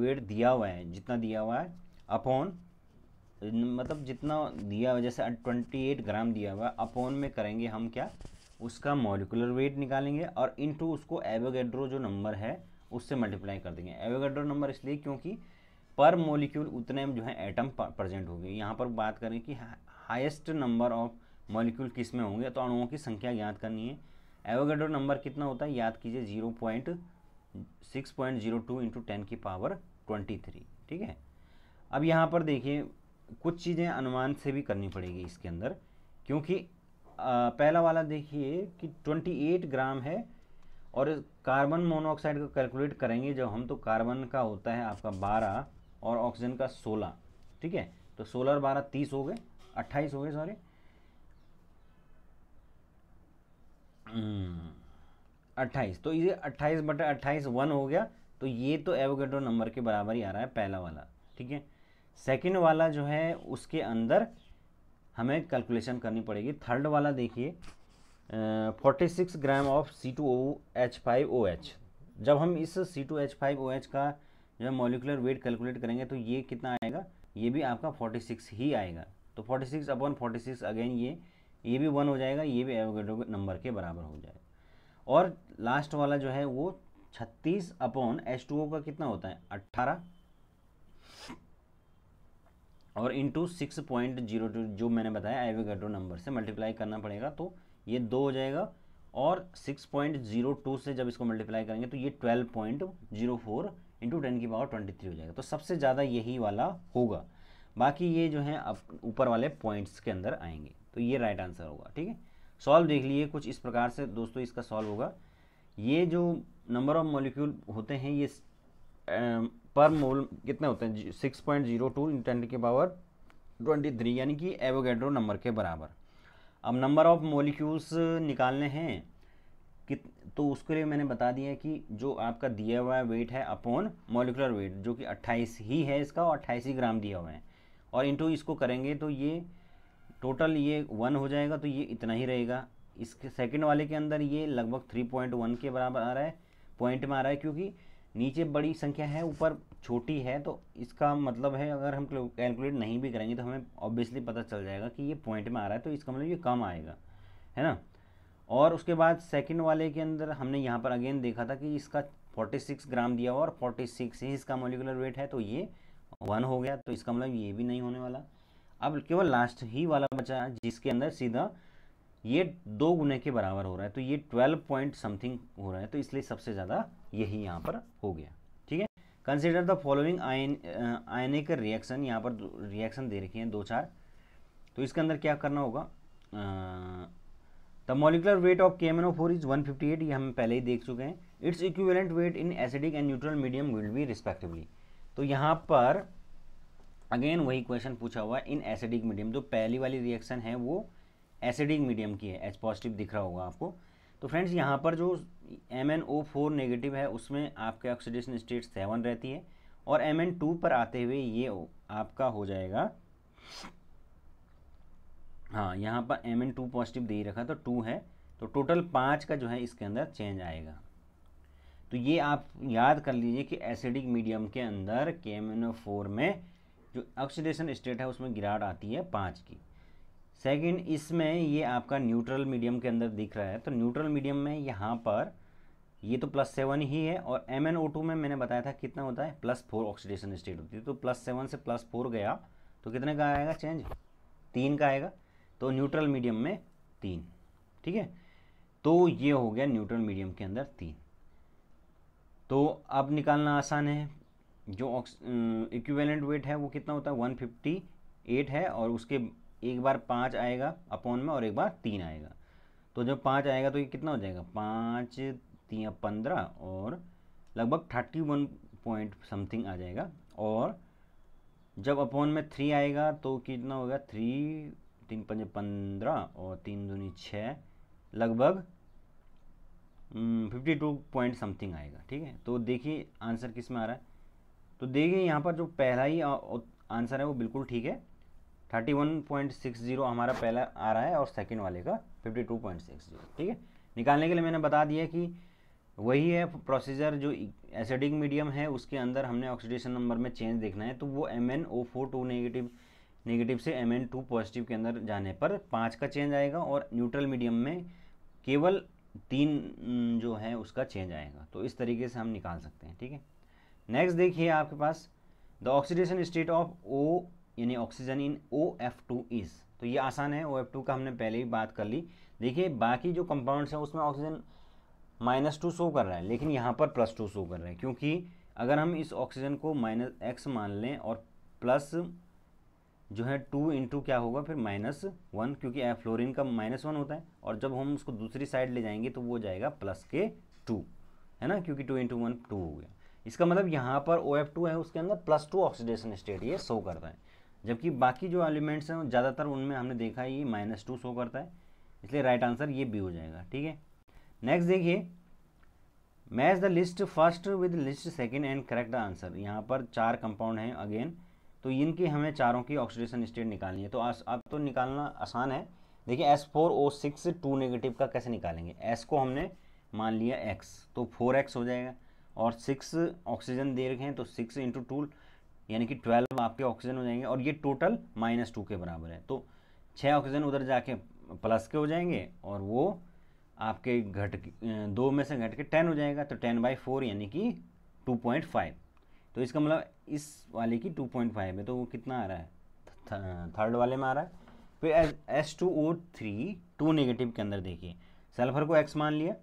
वेट दिया हुआ है जितना दिया हुआ है अपॉन मतलब जितना दिया हुआ जैसे ट्वेंटी एट ग्राम दिया हुआ है अपॉन में करेंगे हम क्या उसका मॉलिकुलर वेट निकालेंगे और इनटू उसको एवोगेड्रो जो नंबर है उससे मल्टीप्लाई कर देंगे एवोगेड्रो नंबर इसलिए क्योंकि पर मोलिक्यूल उतने जो है एटम प्रेजेंट होंगे यहाँ पर बात करें कि हाइस्ट नंबर ऑफ मॉलिक्यूल किस में होंगे तो अणुओं की संख्या ज्ञात करनी है एवोगेडो नंबर कितना होता है याद कीजिए zero point six point zero two into ten की पावर ट्वेंटी थ्री ठीक है अब यहाँ पर देखिए कुछ चीज़ें अनुमान से भी करनी पड़ेगी इसके अंदर क्योंकि आ, पहला वाला देखिए कि ट्वेंटी एट ग्राम है और कार्बन मोनोऑक्साइड को कैलकुलेट करेंगे जब हम तो कार्बन का होता है आपका बारह और ऑक्सीजन का सोलह ठीक है तो सोलह और बारह तीस हो गए अट्ठाईस हो गए सॉरी हम्म। अट्ठाईस तो ये अट्ठाईस बटे अट्ठाईस वन हो गया तो ये तो एवोगेड्रो नंबर के बराबर ही आ रहा है पहला वाला ठीक है सेकेंड वाला जो है उसके अंदर हमें कैलकुलेशन करनी पड़ेगी थर्ड वाला देखिए forty six gram of C two O H five O H जब हम इस C two H five O H का जो है मोलिकुलर वेट कैलकुलेट करेंगे तो ये कितना आएगा ये भी आपका फोर्टी सिक्स ही आएगा तो forty six upon forty six again ये ये भी वन हो जाएगा ये भी एवोगेड्रो नंबर के बराबर हो जाएगा और लास्ट वाला जो है वो छत्तीस अपॉन एच टू ओ का कितना होता है अट्ठारह और into six point zero two जो मैंने बताया एवोगेड्रो नंबर से मल्टीप्लाई करना पड़ेगा तो ये दो हो जाएगा और सिक्स पॉइंट जीरो टू से जब इसको मल्टीप्लाई करेंगे तो ये twelve point zero four into ten की पावर ट्वेंटी थ्री हो जाएगा तो सबसे ज़्यादा यही वाला होगा बाकी ये जो है ऊपर वाले पॉइंट्स के अंदर आएंगे तो ये राइट आंसर होगा ठीक है सॉल्व देख लिए कुछ इस प्रकार से दोस्तों इसका सॉल्व होगा ये जो नंबर ऑफ मॉलिक्यूल होते हैं ये पर मोल कितने होते हैं six point zero two ten के पावर ट्वेंटी थ्री यानी कि एवोगेड्रो नंबर के बराबर अब नंबर ऑफ मोलिक्यूल्स निकालने हैं कित तो उसके लिए मैंने बता दिया कि जो आपका दिया हुआ वेट है अपॉन मोलिकुलर वेट जो कि 28 ही है इसका और 28 ही ग्राम दिया हुआ है और इंटू इसको करेंगे तो ये टोटल ये वन हो जाएगा तो ये इतना ही रहेगा इसके सेकंड वाले के अंदर ये लगभग थ्री पॉइंट वन के बराबर आ रहा है पॉइंट में आ रहा है क्योंकि नीचे बड़ी संख्या है ऊपर छोटी है तो इसका मतलब है अगर हम कैलकुलेट नहीं भी करेंगे तो हमें ऑब्वियसली पता चल जाएगा कि ये पॉइंट में आ रहा है तो इसका मतलब ये कम आएगा है ना और उसके बाद सेकेंड वाले के अंदर हमने यहाँ पर अगेन देखा था कि इसका 46 ग्राम दिया और 46 ही इसका मोलिकुलर वेट है तो ये वन हो गया तो इसका मतलब ये भी नहीं होने वाला अब केवल लास्ट ही वाला बचा जिसके अंदर सीधा ये दो गुने के बराबर हो रहा है तो ये ट्वेल्व पॉइंट समथिंग हो रहा है तो इसलिए सबसे ज़्यादा यही यहाँ पर हो गया ठीक है consider the following ion ionic reaction यहाँ पर रिएक्शन दे रखी हैं दो चार तो इसके अंदर क्या करना होगा the molecular weight of K M N O four is one fifty eight ये हम पहले ही देख चुके हैं it's equivalent weight in acidic and neutral medium will be respectively तो यहाँ पर अगेन वही क्वेश्चन पूछा हुआ है इन एसिडिक मीडियम जो पहली वाली रिएक्शन है वो एसिडिक मीडियम की है एच पॉजिटिव दिख रहा होगा आपको तो फ्रेंड्स यहाँ पर जो M N O four negative है उसमें आपके ऑक्सीडेशन स्टेट सेवन रहती है और एम एन टू पर आते हुए ये आपका हो जाएगा हाँ यहाँ पर एम एन टू पॉजिटिव दे रखा तो टू है तो टोटल पाँच का जो है इसके अंदर चेंज आएगा तो ये आप याद कर लीजिए कि एसिडिक मीडियम के अंदर के फोर में जो ऑक्सीडेशन स्टेट है उसमें गिराट आती है पाँच की सेकंड इसमें ये आपका न्यूट्रल मीडियम के अंदर दिख रहा है तो न्यूट्रल मीडियम में यहाँ पर ये तो प्लस सेवन ही है और एम एन ओ टू में मैंने बताया था कितना होता है प्लस फोर ऑक्सीडेशन स्टेट होती है तो प्लस सेवन से प्लस फोर गया तो कितने का आएगा चेंज तीन का आएगा तो न्यूट्रल मीडियम में तीन ठीक है तो ये हो गया न्यूट्रल मीडियम के अंदर तीन तो अब निकालना आसान है जो इक्विवेलेंट वेट है वो कितना होता है वन फिफ्टी एट है और उसके एक बार पाँच आएगा अपॉन में और एक बार तीन आएगा तो जब पाँच आएगा तो ये कितना हो जाएगा पाँच तीन पंद्रह और लगभग थर्टी वन पॉइंट समथिंग आ जाएगा और जब अपॉन में थ्री आएगा तो कितना होगा थ्री तीन पंजे पंद्रह और तीन दूनी छः लगभग फिफ्टी टू पॉइंट समथिंग आएगा ठीक है तो देखिए आंसर किस में आ रहा है तो देखिए यहाँ पर जो पहला ही आंसर है वो बिल्कुल ठीक है thirty one point six zero हमारा पहला आ रहा है और सेकेंड वाले का fifty two point six zero ठीक है निकालने के लिए मैंने बता दिया कि वही है प्रोसीजर जो एसिडिक मीडियम है उसके अंदर हमने ऑक्सीडेशन नंबर में चेंज देखना है तो वो M N O four two negative negative से एम एन टू पॉजिटिव के अंदर जाने पर पाँच का चेंज आएगा और न्यूट्रल मीडियम में केवल तीन जो है उसका चेंज आएगा तो इस तरीके से हम निकाल सकते हैं ठीक है नेक्स्ट देखिए आपके पास the oxidation state of O यानी oxygen in O F two is तो ये आसान है ओ एफ टू का हमने पहले ही बात कर ली देखिए बाकी जो कंपाउंड्स हैं उसमें ऑक्सीजन माइनस टू शो कर रहा है लेकिन यहाँ पर प्लस टू शो कर रहा है क्योंकि अगर हम इस ऑक्सीजन को माइनस एक्स मान लें और प्लस जो है टू इंटू क्या होगा फिर माइनस वन क्योंकि फ्लोरिन का माइनस वन होता है और जब हम उसको दूसरी साइड ले जाएंगे तो वो जाएगा प्लस के टू है ना क्योंकि टू इंटू वन टू हो गया इसका मतलब यहाँ पर ओ एफ टू है उसके अंदर प्लस टू ऑक्सीडेशन स्टेट ये शो करता है जबकि बाकी जो एलिमेंट्स हैं ज़्यादातर उनमें हमने देखा ये माइनस टू शो करता है इसलिए राइट आंसर ये भी हो जाएगा ठीक है नेक्स्ट देखिए match the list first with list second and correct answer यहाँ पर चार कंपाउंड हैं अगेन तो इनकी हमें चारों की ऑक्सीडेशन स्टेट निकालनी है तो अब तो निकालना आसान है देखिए S four O six two negative का कैसे निकालेंगे एस को हमने मान लिया एक्स तो फोर एक्स हो जाएगा और सिक्स ऑक्सीजन दे रखे हैं तो सिक्स इंटू टू यानी कि ट्वेल्व आपके ऑक्सीजन हो जाएंगे और ये टोटल माइनस टू के बराबर है तो छः ऑक्सीजन उधर जाके प्लस के हो जाएंगे और वो आपके घट दो में से घट के टेन हो जाएगा तो टेन बाई फोर यानी कि टू पॉइंट फाइव तो इसका मतलब इस वाले की टू पॉइंट फाइव है तो वो कितना आ रहा है थर्ड वाले में आ रहा है फिर S two O three two negative के अंदर देखिए सल्फर को एक्स मान लिया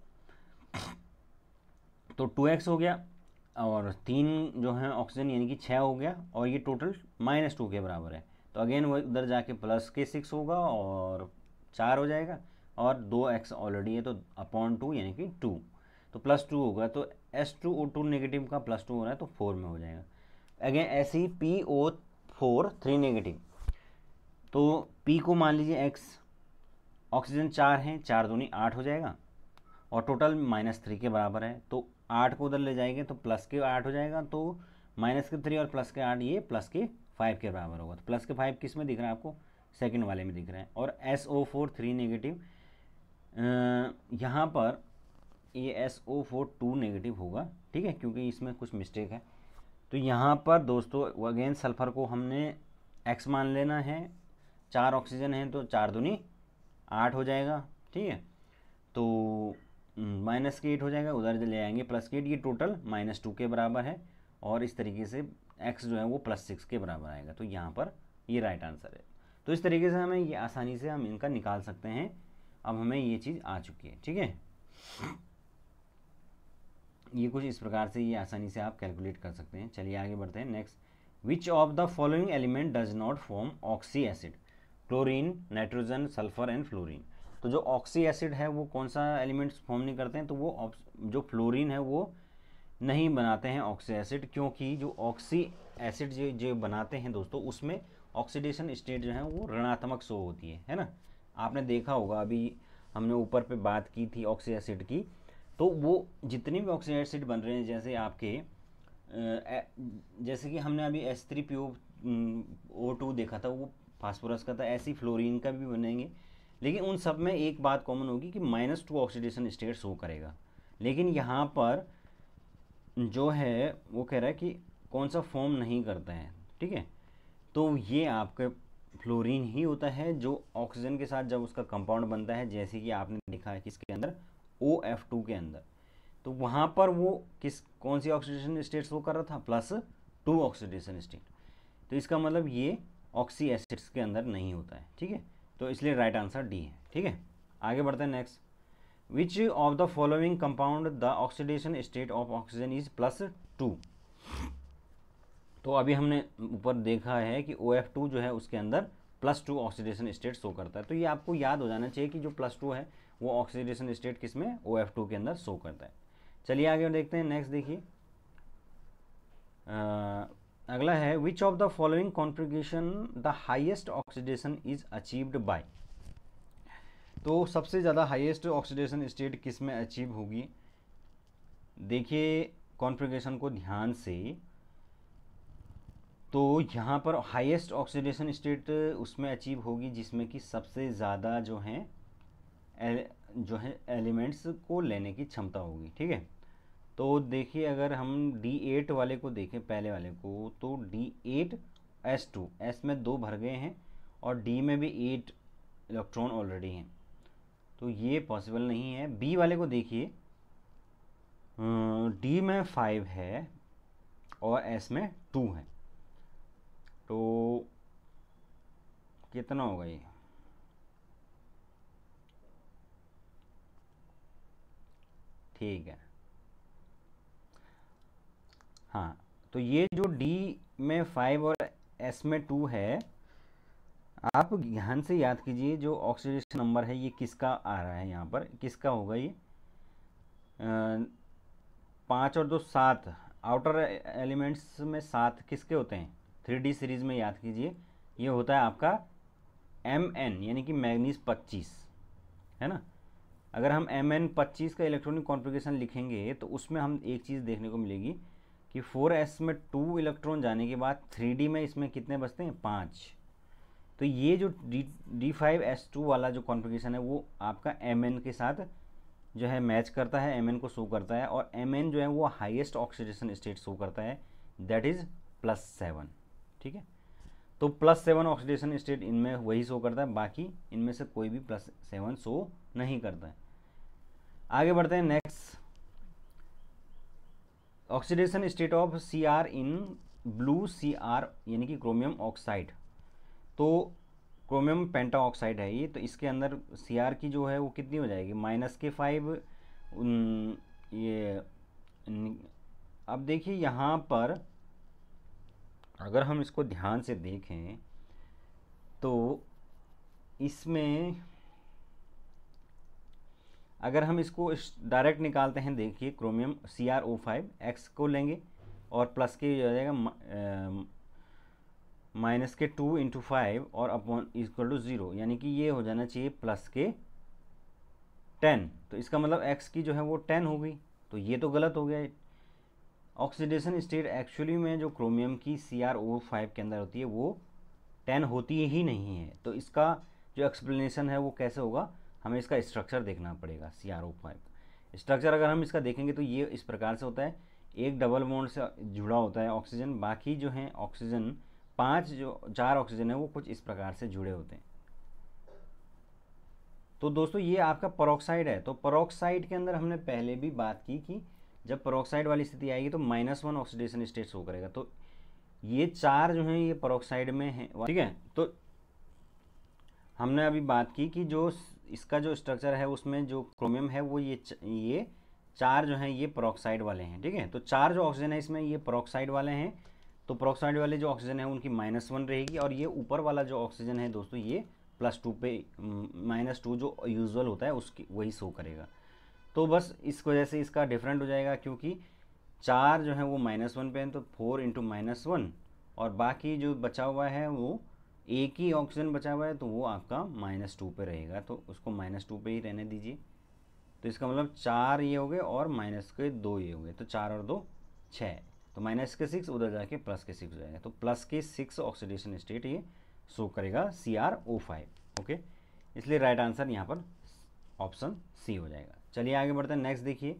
तो टू एक्स हो गया और तीन जो है ऑक्सीजन यानी कि छः हो गया और ये टोटल माइनस टू के बराबर है तो अगेन वो उधर जाके प्लस के सिक्स होगा और चार हो जाएगा और दो एक्स ऑलरेडी है तो अपॉन टू यानी कि टू तो प्लस टू होगा तो S two O two negative का प्लस टू हो रहा है तो फोर में हो जाएगा अगेन ऐसे ही P O four three negative तो पी को मान लीजिए एक्स ऑक्सीजन चार है चार दूनी आठ हो जाएगा और टोटल माइनस थ्री के बराबर है तो आठ को उधर ले जाएंगे तो प्लस के आठ हो जाएगा तो माइनस के थ्री और प्लस के आठ ये प्लस के फाइव के बराबर होगा तो प्लस के फाइव किस में दिख रहा है आपको सेकेंड वाले में दिख रहा है और S O four three negative यहाँ पर ए S O four two negative होगा ठीक है क्योंकि इसमें कुछ मिस्टेक है तो यहाँ पर दोस्तों अगेन सल्फ़र को हमने एक्स मान लेना है चार ऑक्सीजन है तो चार दुनी आठ हो जाएगा ठीक है तो माइनस हम्म, के एट हो जाएगा उधर ले आएंगे प्लस के एट ये टोटल माइनस टू के बराबर है और इस तरीके से एक्स जो है वो प्लस सिक्स के बराबर आएगा तो यहाँ पर ये राइट आंसर है तो इस तरीके से हमें ये आसानी से हम इनका निकाल सकते हैं अब हमें ये चीज़ आ चुकी है ठीक है ये कुछ इस प्रकार से ये आसानी से आप कैलकुलेट कर सकते हैं चलिए आगे बढ़ते हैं next which of the following element does not form oxy acid chlorine nitrogen sulphur and fluorine तो जो ऑक्सी एसिड है वो कौन सा एलिमेंट्स फॉर्म नहीं करते हैं तो वो जो फ्लोरीन है वो नहीं बनाते हैं ऑक्सी एसिड क्योंकि जो ऑक्सी एसिड जो जो बनाते हैं दोस्तों उसमें ऑक्सीडेशन स्टेट जो है वो ऋणात्मक शो होती है है ना आपने देखा होगा अभी हमने ऊपर पे बात की थी ऑक्सी एसिड की तो वो जितने भी ऑक्सीजन एसिड बन रहे हैं जैसे आपके जैसे कि हमने अभी S three P O O two देखा था वो फास्फोरस का था ऐसी फ्लोरीन का भी बनेंगे लेकिन उन सब में एक बात कॉमन होगी कि minus two oxidation state show करेगा लेकिन यहाँ पर जो है वो कह रहा है कि कौन सा फॉर्म नहीं करता है ठीक है तो ये आपके फ्लोरीन ही होता है जो ऑक्सीजन के साथ जब उसका कंपाउंड बनता है जैसे कि आपने देखा है कि इसके अंदर ओ एफ टू के अंदर तो वहाँ पर वो किस कौन सी ऑक्सीडेशन स्टेट शो कर रहा था प्लस टू ऑक्सीडेशन स्टेट तो इसका मतलब ये ऑक्सी एसिड्स के अंदर नहीं होता है ठीक है तो इसलिए राइट आंसर डी है ठीक है आगे बढ़ते हैं next which of the following compound the oxidation state of oxygen is plus two तो अभी हमने ऊपर देखा है कि ओ एफ टू जो है उसके अंदर plus two oxidation state show करता है तो ये आपको याद हो जाना चाहिए कि जो प्लस टू है वो ऑक्सीडेशन स्टेट किस में ओ एफ टू के अंदर शो करता है चलिए आगे देखते हैं नेक्स्ट देखिए अगला है which of the following configuration the highest oxidation is achieved by तो सबसे ज़्यादा हाइएस्ट ऑक्सीडेशन स्टेट किस में अचीव होगी देखिए कॉन्फ्रिगेशन को ध्यान से तो यहाँ पर हाईएस्ट ऑक्सीडेशन स्टेट उसमें अचीव होगी जिसमें कि सबसे ज़्यादा जो हैं जो है एलिमेंट्स को लेने की क्षमता होगी ठीक है तो देखिए अगर हम D8 वाले को देखें पहले वाले को तो D8 S2 S में दो भर गए हैं और D में भी एट इलेक्ट्रॉन ऑलरेडी हैं तो ये पॉसिबल नहीं है B वाले को देखिए D में फाइव है और S में टू है तो कितना होगा ये ठीक है हाँ तो ये जो डी में फाइव और एस में टू है आप ध्यान से याद कीजिए जो ऑक्सीडेशन नंबर है ये किसका आ रहा है यहाँ पर किसका होगा ये पाँच और दो सात आउटर एलिमेंट्स में सात किसके होते हैं थ्री डी सीरीज़ में याद कीजिए ये होता है आपका एम एन यानी कि मैगनीज पच्चीस है ना अगर हम एम एन पच्चीस का इलेक्ट्रॉनिक कॉन्फ़िगरेशन लिखेंगे तो उसमें हम एक चीज़ देखने को मिलेगी कि फोर एस में टू इलेक्ट्रॉन जाने के बाद थ्री डी में इसमें कितने बचते हैं पाँच तो ये जो d d five s two वाला जो कॉन्फ़िगरेशन है वो आपका एम एन के साथ जो है मैच करता है एम एन को शो करता है और एम एन जो है वो हाइएस्ट ऑक्सीडेशन स्टेट शो करता है दैट इज़ प्लस सेवन ठीक है तो प्लस सेवन ऑक्सीडेशन स्टेट इनमें वही शो करता है बाकी इनमें से कोई भी प्लस सेवन शो नहीं करता है आगे बढ़ते हैं next oxidation state of C R in blue C R यानी कि क्रोमियम ऑक्साइड तो क्रोमियम पेंटा ऑक्साइड है ये तो इसके अंदर सी आर की जो है वो कितनी हो जाएगी माइनस के फाइव ये अब देखिए यहाँ पर अगर हम इसको ध्यान से देखें तो इसमें अगर हम इसको इस डायरेक्ट निकालते हैं देखिए chromium C R O five X को लेंगे और प्लस के हो जाएगा माइनस के टू इंटू फाइव और अपॉन इक्वल टू ज़ीरो यानी कि ये हो जाना चाहिए प्लस के टेन तो इसका मतलब एक्स की जो है वो टेन हो गई तो ये तो गलत हो गया ऑक्सीडेशन स्टेट एक्चुअली में जो क्रोमियम की सी आर ओ फाइव के अंदर होती है वो टेन होती ही नहीं है तो इसका जो एक्सप्लेनेशन है वो कैसे होगा हमें इसका स्ट्रक्चर देखना पड़ेगा C R O five structure अगर हम इसका देखेंगे तो ये इस प्रकार से होता है एक डबल बॉन्ड से जुड़ा होता है ऑक्सीजन बाकी जो हैं ऑक्सीजन पांच जो चार ऑक्सीजन है वो कुछ इस प्रकार से जुड़े होते हैं तो दोस्तों ये आपका परोक्साइड है तो परोक्साइड के अंदर हमने पहले भी बात की कि जब परोक्साइड वाली स्थिति आएगी तो minus one oxidation state show करेगा तो ये चार जो हैं ये परोक्साइड में हैं ठीक है तो हमने अभी बात की कि जो इसका जो स्ट्रक्चर है उसमें जो क्रोमियम है वो ये ये चार जो हैं ये प्रोक्साइड वाले हैं ठीक है तो चार जो ऑक्सीजन है इसमें ये प्रोक्साइड वाले हैं तो प्रोक्साइड वाले जो ऑक्सीजन है उनकी माइनस वन रहेगी और ये ऊपर वाला जो ऑक्सीजन है दोस्तों ये प्लस टू पे माइनस टू जो यूजल होता है उसकी वही शो करेगा तो बस इस वजह से इसका डिफरेंट हो जाएगा क्योंकि चार जो है वो माइनस वन पे हैं तो फोर इंटू माइनस वन और बाकी जो बचा हुआ है वो एक ही ऑक्सीजन बचा हुआ है तो वो आपका माइनस टू पर रहेगा तो उसको माइनस टू पर ही रहने दीजिए तो इसका मतलब चार ये हो गए और माइनस के दो ये हो गए तो चार और दो छः तो माइनस के सिक्स उधर जाके प्लस के सिक्स हो जाएगा तो प्लस के सिक्स ऑक्सीडेशन स्टेट ये शो करेगा C R O five okay इसलिए राइट आंसर यहाँ पर ऑप्शन सी हो जाएगा चलिए आगे बढ़ते हैं नेक्स्ट देखिए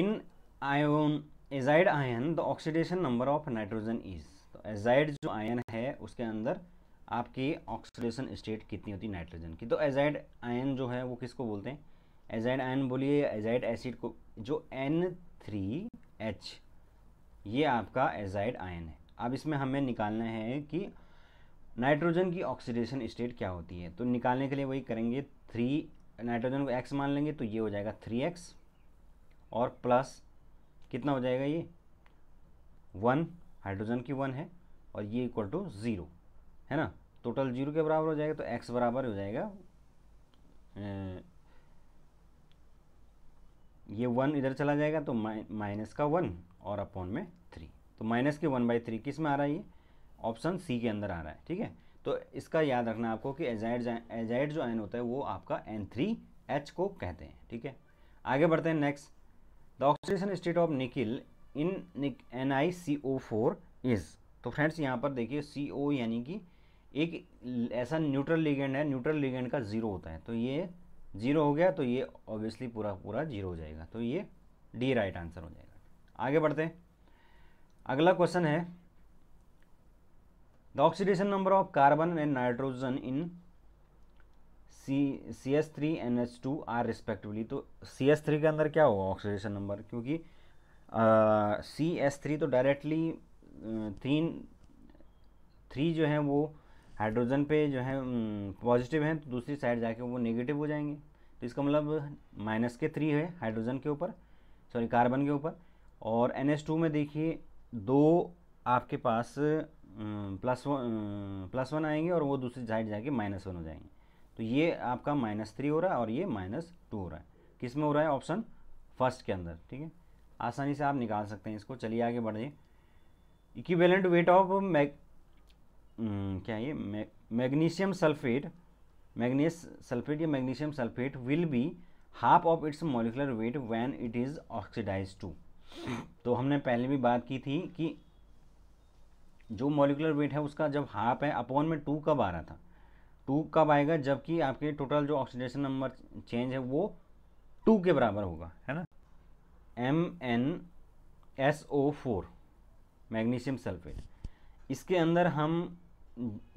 in ion azide ion the oxidation number of nitrogen is तो एजाइड जो आयन है उसके अंदर आपकी ऑक्सीडेशन स्टेट कितनी होती है नाइट्रोजन की तो एजाइड आयन जो है वो किसको बोलते हैं एजाइड आयन बोलिए एजाइड एसिड को जो एन थ्री एच ये आपका एजाइड आयन है अब इसमें हमें निकालना है कि नाइट्रोजन की ऑक्सीडेशन स्टेट क्या होती है तो निकालने के लिए वही करेंगे थ्री नाइट्रोजन को एक्स मान लेंगे तो ये हो जाएगा थ्री एक्स और प्लस कितना हो जाएगा ये वन हाइड्रोजन की वन है और ये इक्वल टू ज़ीरो है ना टोटल जीरो के बराबर हो जाएगा तो एक्स बराबर हो जाएगा ये वन इधर चला जाएगा तो माइनस का वन और अपॉन में थ्री तो माइनस के वन बाई थ्री किस में आ रहा है ये ऑप्शन सी के अंदर आ रहा है ठीक है तो इसका याद रखना आपको कि एजाइड एजाइड जो एन होता है वो आपका एन थ्री एच को कहते हैं ठीक है आगे बढ़ते हैं next the oxidation state of nickel in N I C O four is तो फ्रेंड्स यहाँ पर देखिए सी ओ यानी कि एक ऐसा न्यूट्रल लिगेंड है न्यूट्रल लिगेंड का ज़ीरो होता है तो ये ज़ीरो हो गया तो ये ऑब्वियसली पूरा पूरा जीरो हो जाएगा तो ये डी राइट आंसर हो जाएगा आगे बढ़ते हैं अगला क्वेश्चन है the oxidation number of carbon and nitrogen in C C S three N H two are respectively तो सी एस थ्री के अंदर क्या होगा ऑक्सीडेशन नंबर क्योंकि सी एस थ्री तो डायरेक्टली तीन थ्री जो है वो हाइड्रोजन पे जो है पॉजिटिव हैं तो दूसरी साइड जाके वो नेगेटिव हो जाएंगे तो इसका मतलब माइनस के थ्री है हाइड्रोजन के ऊपर सॉरी कार्बन के ऊपर और एन एस टू में देखिए दो आपके पास प्लस वन प्लस वन आएंगे और वो दूसरी साइड जाके माइनस वन हो जाएंगे तो ये आपका माइनस थ्री हो रहा है और ये माइनस टू हो रहा है किस में हो रहा है ऑप्शन फर्स्ट के अंदर ठीक है आसानी से आप निकाल सकते हैं इसको चलिए आगे बढ़िए इक्विवेलेंट वेट ऑफ मैग क्या ये मैग्नीशियम सल्फेट मैग्नीस सल्फेट या magnesium sulphate will be half of its molecular weight when it is oxidise to तो हमने पहले भी बात की थी कि जो मोलिकुलर वेट है उसका जब हाफ है अपॉन में टू कब आ रहा था टू कब आएगा जबकि आपके टोटल जो ऑक्सीडेशन नंबर चेंज है वो टू के बराबर होगा है ना M N S O four magnesium sulphate इसके अंदर हम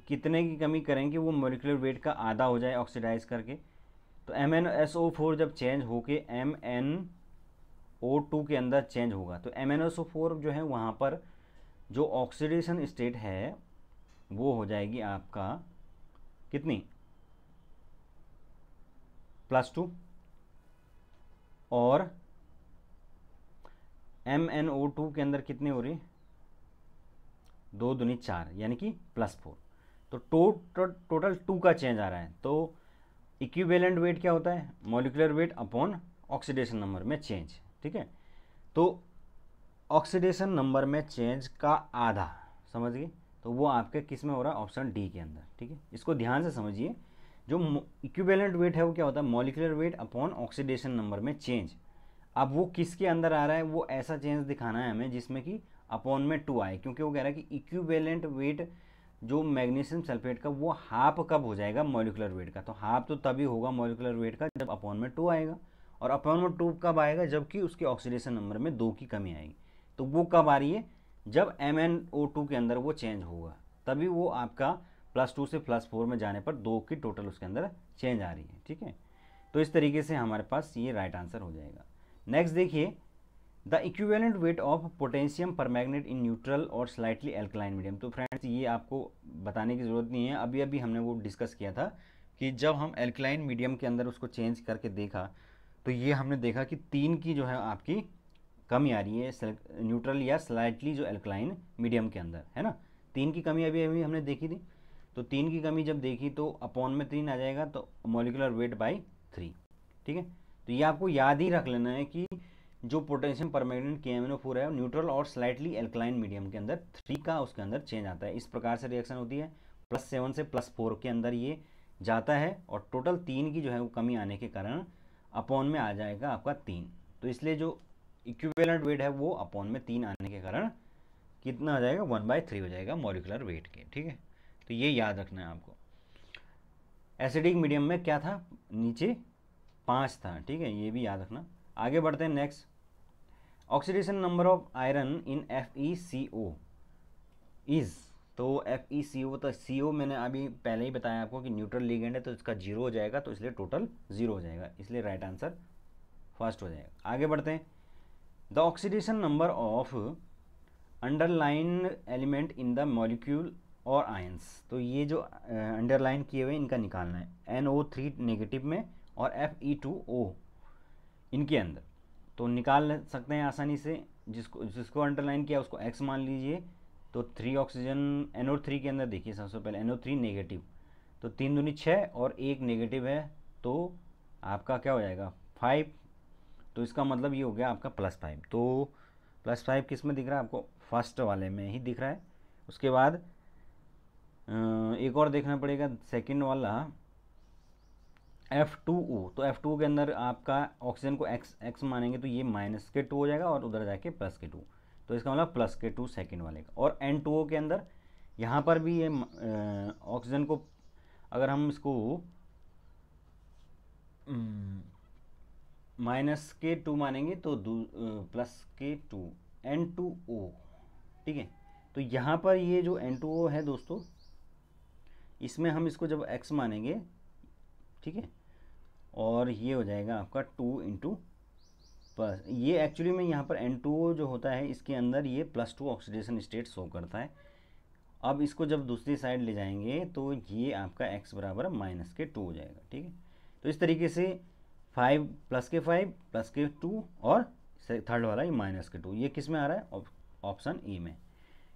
कितने की कमी करेंगे वो मोलिकुलर वेट का आधा हो जाए ऑक्सीडाइज करके तो M N S O four जब चेंज होके एम एन ओ टू के अंदर चेंज होगा तो M N S O four जो है वहाँ पर जो ऑक्सीडेशन स्टेट है वो हो जाएगी आपका कितनी प्लस टू और एम एन ओ टू के अंदर कितने हो रही दो दुनी चार यानी कि प्लस फोर तो टोटल टोटल टू का चेंज आ रहा है तो इक्विवेलेंट वेट क्या होता है molecular weight upon oxidation number में चेंज ठीक है तो ऑक्सीडेशन नंबर में चेंज का आधा समझ गए तो वो आपके किस में हो रहा है ऑप्शन डी के अंदर ठीक है इसको ध्यान से समझिए जो इक्विवेलेंट वेट है वो क्या होता है molecular weight upon oxidation number में चेंज अब वो किसके अंदर आ रहा है वो ऐसा चेंज दिखाना है हमें जिसमें कि अपॉन में टू आए क्योंकि वो कह रहा है कि इक्वेलेंट वेट जो मैग्नीशियम सल्फेट का वो हाफ कब हो जाएगा मोलिकुलर वेट का तो हाफ तो तभी होगा मोलिकुलर वेट का जब अपॉन में टू आएगा और अपॉन में टू कब आएगा जबकि उसके ऑक्सीडेशन नंबर में दो की कमी आएगी तो वो कब आ रही है जब एम एन ओ टू के अंदर वो चेंज होगा तभी वो आपका प्लस टू से प्लस फोर में जाने पर दो की टोटल उसके अंदर चेंज आ रही है ठीक है तो इस तरीके से हमारे पास ये राइट आंसर हो जाएगा नेक्स्ट देखिए the equivalent weight of potassium permanganate in neutral और स्लाइटली एल्कलाइन मीडियम तो फ्रेंड्स ये आपको बताने की ज़रूरत नहीं है अभी अभी हमने वो डिस्कस किया था कि जब हम एल्कलाइन मीडियम के अंदर उसको चेंज करके देखा तो ये हमने देखा कि तीन की जो है आपकी कमी आ रही है न्यूट्रल या स्लाइटली जो एल्कलाइन मीडियम के अंदर है ना तीन की कमी अभी अभी हमने देखी थी तो तीन की कमी जब देखी तो अपॉन में तीन आ जाएगा तो मोलिकुलर वेट बाई थ्री ठीक है तो ये आपको याद ही रख लेना है कि जो पोटेशियम परमानेंट के एम है न्यूट्रल और स्लाइटली एल्कलाइन मीडियम के अंदर थ्री का उसके अंदर चेंज आता है इस प्रकार से रिएक्शन होती है प्लस सेवन से प्लस फोर के अंदर ये जाता है और टोटल तीन की जो है वो कमी आने के कारण अपॉन में आ जाएगा आपका तीन तो इसलिए जो इक्विवेलेंट वेट है वो अपॉन में तीन आने के कारण कितना आ जाएगा वन बाई थ्री हो जाएगा मॉलिकुलर वेट के ठीक है तो ये याद रखना है आपको एसिडिक मीडियम में क्या था नीचे पाँच था ठीक है ये भी याद रखना आगे बढ़ते हैं next oxidation number of iron in F E C O is तो एफ ई सी ओ तो सी ओ मैंने अभी पहले ही बताया आपको कि न्यूट्रल लिगेंड है तो इसका जीरो हो जाएगा तो इसलिए टोटल जीरो हो जाएगा इसलिए राइट आंसर फर्स्ट हो जाएगा आगे बढ़ते हैं the oxidation number of underline element in the molecule और आयंस तो ये जो अंडरलाइन किए हुए इनका निकालना है एन ओ थ्री नेगेटिव में और एफ ई टू ओ इनके अंदर तो निकाल सकते हैं आसानी से जिसको जिसको अंडरलाइन किया उसको एक्स मान लीजिए तो थ्री ऑक्सीजन एनओ थ्री के अंदर देखिए सबसे पहले एनओ थ्री नेगेटिव तो तीन दूनी छः और एक नेगेटिव है तो आपका क्या हो जाएगा फाइव तो इसका मतलब ये हो गया आपका प्लस फाइव तो प्लस फाइव किस में दिख रहा है आपको फर्स्ट वाले में ही दिख रहा है उसके बाद एक और देखना पड़ेगा सेकंड वाला एफ टू ओ तो एफ टू के अंदर आपका ऑक्सीजन को एक्स एक्स मानेंगे तो ये माइनस के टू हो जाएगा और उधर जाके प्लस के टू तो इसका मतलब प्लस के टू सेकेंड वाले का और एन टू ओ के अंदर यहाँ पर भी ये ऑक्सीजन को अगर हम इसको माइनस के टू मानेंगे तो प्लस के टू एन टू ओ ठीक है तो यहाँ पर ये जो एन टू ओ है दोस्तों इसमें हम इसको जब एक्स मानेंगे ठीक है और ये हो जाएगा आपका टू इंटू प्लस ये एक्चुअली में यहाँ पर एन टू जो होता है इसके अंदर ये plus two oxidation state show करता है अब इसको जब दूसरी साइड ले जाएंगे तो ये आपका x बराबर माइनस के टू हो जाएगा ठीक है तो इस तरीके से फाइव प्लस के फाइव प्लस के टू और थर्ड वाला ये माइनस के टू ये किस में आ रहा है ऑप्शन ए में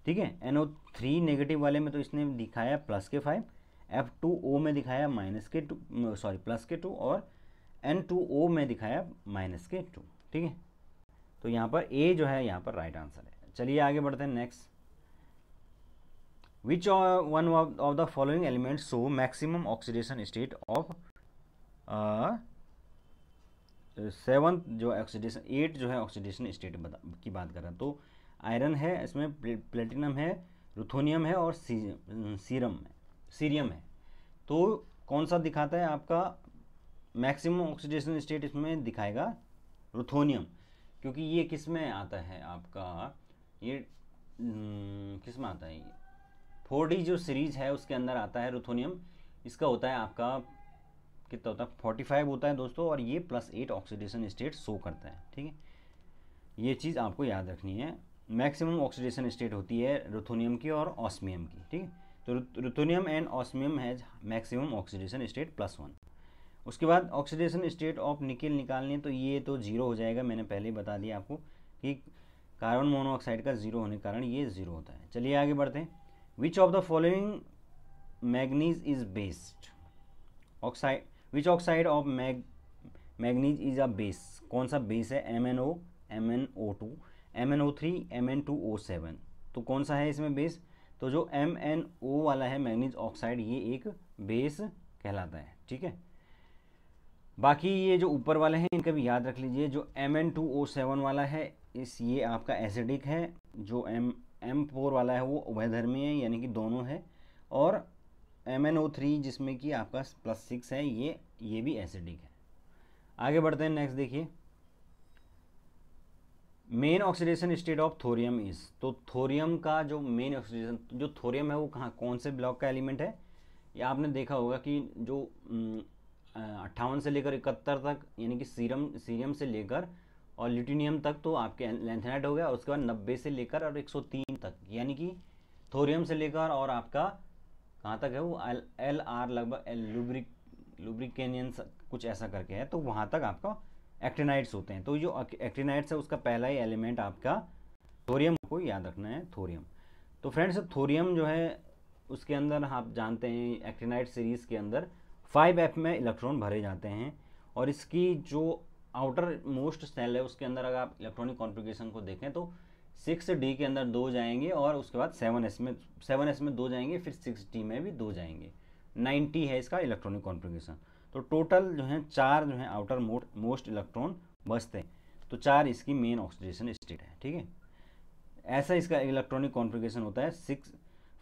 ठीक है एन ओ थ्री नेगेटिव वाले में तो इसने दिखाया प्लस के फाइव एफ टू ओ में दिखाया माइनस के टू सॉरी प्लस के टू और एन टू ओ में दिखाया माइनस के टू ठीक है तो यहाँ पर ए जो है यहाँ पर राइट आंसर है चलिए आगे बढ़ते हैं next which one of the following element show maximum oxidation state of seven जो ऑक्सीडेशन एट जो है ऑक्सीडेशन स्टेट की बात कर रहा हैं तो आयरन है इसमें प्लेटिनम है रुथोनियम है और सीरम है सीरियम है तो कौन सा दिखाता है आपका मैक्सिमम ऑक्सीडेशन स्टेट इसमें दिखाएगा रुथोनियम क्योंकि ये किस में आता है आपका ये हम्म, किस में आता है ये फोर जो सीरीज़ है उसके अंदर आता है रुथोनियम इसका होता है आपका कितना होता है फोर्टी फाइव होता है दोस्तों और ये plus eight oxidation state show करता है ठीक है ये चीज़ आपको याद रखनी है मैक्सिमम ऑक्सीडेशन स्टेट होती है रुथोनियम की और ऑस्मियम की ठीक है तो ruthenium and osmium has maximum oxidation state plus one उसके बाद ऑक्सीडेशन स्टेट ऑफ निकेल निकालने तो ये तो जीरो हो जाएगा मैंने पहले ही बता दिया आपको कि कार्बन मोनोऑक्साइड का जीरो होने के कारण ये जीरो होता है चलिए आगे बढ़ते हैं which of the following manganese is based oxide which oxide of mag manganese is a base कौन सा बेस है M N O M N O two M N O three M N two O seven तो कौन सा है इसमें base तो जो एम एन ओ वाला है मैंगनीज ऑक्साइड ये एक बेस कहलाता है ठीक है बाकी ये जो ऊपर वाले हैं इनका भी याद रख लीजिए जो M N two O seven वाला है इस ये आपका एसिडिक है जो एम एम फोर वाला है वो उभयधर्मी है यानी कि दोनों है और एम एन ओ थ्री जिसमें कि आपका प्लस सिक्स है ये ये भी एसिडिक है आगे बढ़ते हैं नेक्स्ट देखिए main oxidation state of thorium is तो थोरियम का जो मेन ऑक्सीडेशन जो थोरियम है वो कहाँ कौन से ब्लॉक का एलिमेंट है ये आपने देखा होगा कि जो अट्ठावन से लेकर इकहत्तर तक यानी कि सीरम सीरियम से लेकर और ल्यूटिनियम तक तो आपके लेंथेनाइट हो गया और उसके बाद नब्बे से लेकर और 103 तक यानी कि थोरियम से लेकर और आपका कहाँ तक है वो एल एल आर लगभग एल लुब्रिक लुब्रिकेनियन कुछ ऐसा करके है तो वहाँ तक आपका एक्टिनाइड्स होते हैं तो जो एक्टिनाइड्स है उसका पहला ही एलिमेंट आपका थोरियम को याद रखना है थोरियम तो फ्रेंड्स थोरियम जो है उसके अंदर आप जानते हैं एक्टिनाइड सीरीज़ के अंदर फाइव एफ में इलेक्ट्रॉन भरे जाते हैं और इसकी जो आउटर मोस्ट सेल है उसके अंदर अगर आप इलेक्ट्रॉनिक कॉन्फ़िगरेशन को देखें तो सिक्स डी के अंदर दो जाएंगे और उसके बाद सेवन एस में सेवन एस में दो जाएंगे फिर सिक्स डी में भी दो जाएंगे नाइन्टी है इसका इलेक्ट्रॉनिक कॉन्फ़िगरेशन तो टोटल जो है चार जो है आउटर मोस्ट इलेक्ट्रॉन बचते हैं तो चार इसकी मेन ऑक्सीडेशन स्टेट है ठीक है ऐसा इसका इलेक्ट्रॉनिक कॉन्फ़िगरेशन होता है six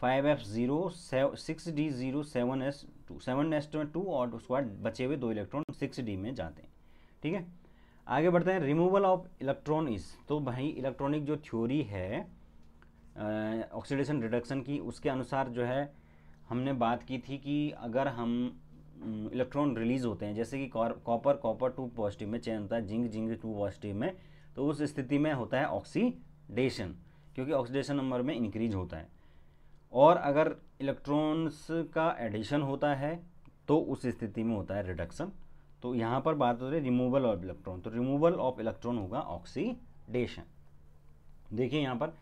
five F zero six D zero seven S two seven S में टू और उसके बाद बचे हुए दो इलेक्ट्रॉन सिक्स डी में जाते हैं ठीक है आगे बढ़ते हैं रिमूवल ऑफ इलेक्ट्रॉन इस तो भाई इलेक्ट्रॉनिक जो थ्योरी है ऑक्सीडेशन रिडक्शन की उसके अनुसार जो है हमने बात की थी कि अगर हम इलेक्ट्रॉन रिलीज होते हैं जैसे कि कॉपर कॉपर टू पॉजिटिव में चयन होता है जिंक जिंक टू पॉजिटिव में तो उस स्थिति में होता है ऑक्सीडेशन क्योंकि ऑक्सीडेशन नंबर में इंक्रीज होता है और अगर इलेक्ट्रॉन्स का एडिशन होता है तो उस स्थिति में होता है रिडक्शन तो यहाँ पर बात हो रही है रिमूवल ऑफ इलेक्ट्रॉन तो रिमूवल ऑफ इलेक्ट्रॉन होगा ऑक्सीडेशन देखिए यहाँ पर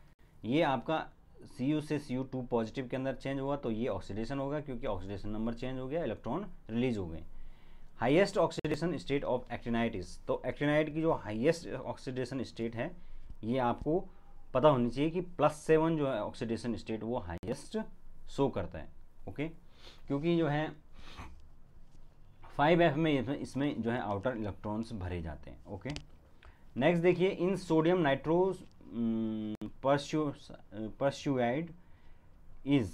ये आपका सी यू से सी यू टू पॉजिटिव के अंदर चेंज हुआ तो ये ऑक्सीडेशन होगा क्योंकि ऑक्सीडेशन नंबर चेंज हो गया इलेक्ट्रॉन रिलीज हो गए highest oxidation state of actinides तो एक्टिनाइट की जो हाइएस्ट ऑक्सीडेशन स्टेट है ये आपको पता होनी चाहिए कि प्लस सेवन जो है ऑक्सीडेशन स्टेट वो हाइएस्ट शो करता है ओके क्योंकि जो है फाइव एफ में इसमें जो है आउटर इलेक्ट्रॉन्स भरे जाते हैं ओके नेक्स्ट देखिए in sodium nitro um, prusside is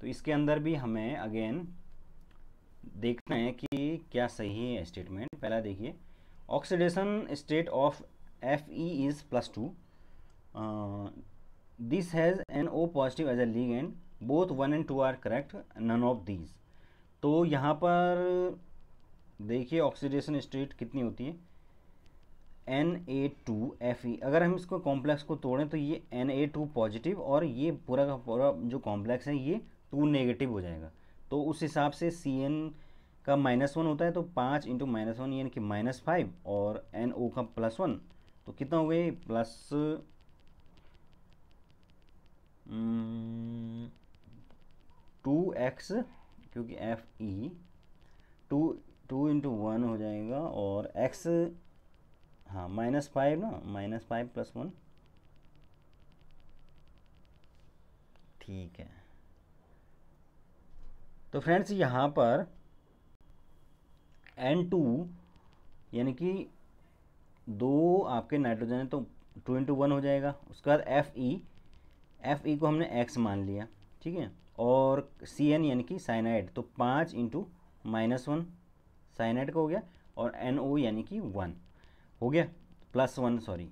तो इसके अंदर भी हमें अगेन देखना है कि क्या सही है स्टेटमेंट पहला देखिए oxidation state of F E is plus two this has N O positive as a and both one and two are correct none of these तो यहाँ पर देखिए ऑक्सीडेशन स्टेट कितनी होती है N A two F E अगर हम इसको कॉम्प्लेक्स को तोड़ें तो ये एन ए टू पॉजिटिव और ये पूरा का पूरा जो कॉम्प्लेक्स है ये टू नेगेटिव हो जाएगा तो उस हिसाब से सी एन का माइनस वन होता है तो पाँच इंटू माइनस वन यानी कि माइनस फाइव और एन ओ का प्लस वन तो कितना हो गए प्लस टू एक्स क्योंकि F E two two into one हो जाएगा और एक्स हाँ माइनस फाइव ना माइनस फाइव प्लस वन ठीक है तो फ्रेंड्स यहाँ पर एन टू यानी कि दो आपके नाइट्रोजन है तो टू इंटू वन हो जाएगा उसके बाद एफ ई एफ ई को हमने एक्स मान लिया ठीक है और सी एन यानी कि साइनाइड तो पाँच इंटू माइनस वन साइनाइड का हो गया और एन ओ यानी कि वन हो गया प्लस वन सॉरी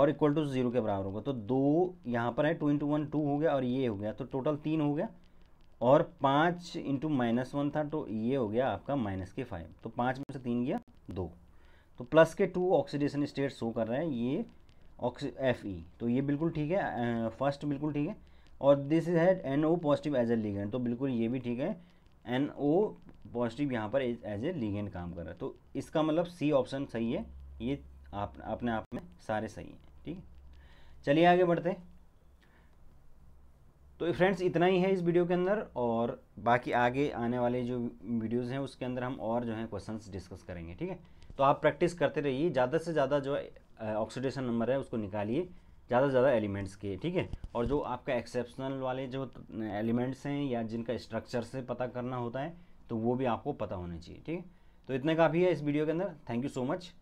और इक्वल टू ज़ीरो के बराबर होगा तो दो यहाँ पर है टू इंटू वन टू हो गया और ये हो गया तो टोटल तीन हो गया और पाँच इंटू माइनस वन था तो ये हो गया आपका माइनस के फाइव तो पाँच में से तीन गया दो तो प्लस के टू ऑक्सीडेशन स्टेट शो कर रहे हैं ये ऑक्सी एफ ई तो ये बिल्कुल ठीक है फर्स्ट बिल्कुल ठीक है और दिस इज है N O positive as a ligand तो बिल्कुल ये भी ठीक है एन ओ पॉजिटिव यहाँ पर एज ए लिगेंड काम कर रहा है तो इसका मतलब सी ऑप्शन सही है ये आप अपने आप में सारे सही हैं ठीक है चलिए आगे बढ़ते तो फ्रेंड्स इतना ही है इस वीडियो के अंदर और बाकी आगे आने वाले जो वीडियोज़ हैं उसके अंदर हम और जो है क्वेश्चन डिस्कस करेंगे ठीक है तो आप प्रैक्टिस करते रहिए ज़्यादा से ज़्यादा जो ऑक्सीडेशन नंबर है उसको निकालिए ज़्यादा से ज़्यादा एलिमेंट्स के ठीक है और जो आपका एक्सेप्शनल वाले जो एलिमेंट्स हैं या जिनका स्ट्रक्चर से पता करना होता है तो वो भी आपको पता होना चाहिए ठीक है तो इतने काफ़ी है इस वीडियो के अंदर थैंक यू सो मच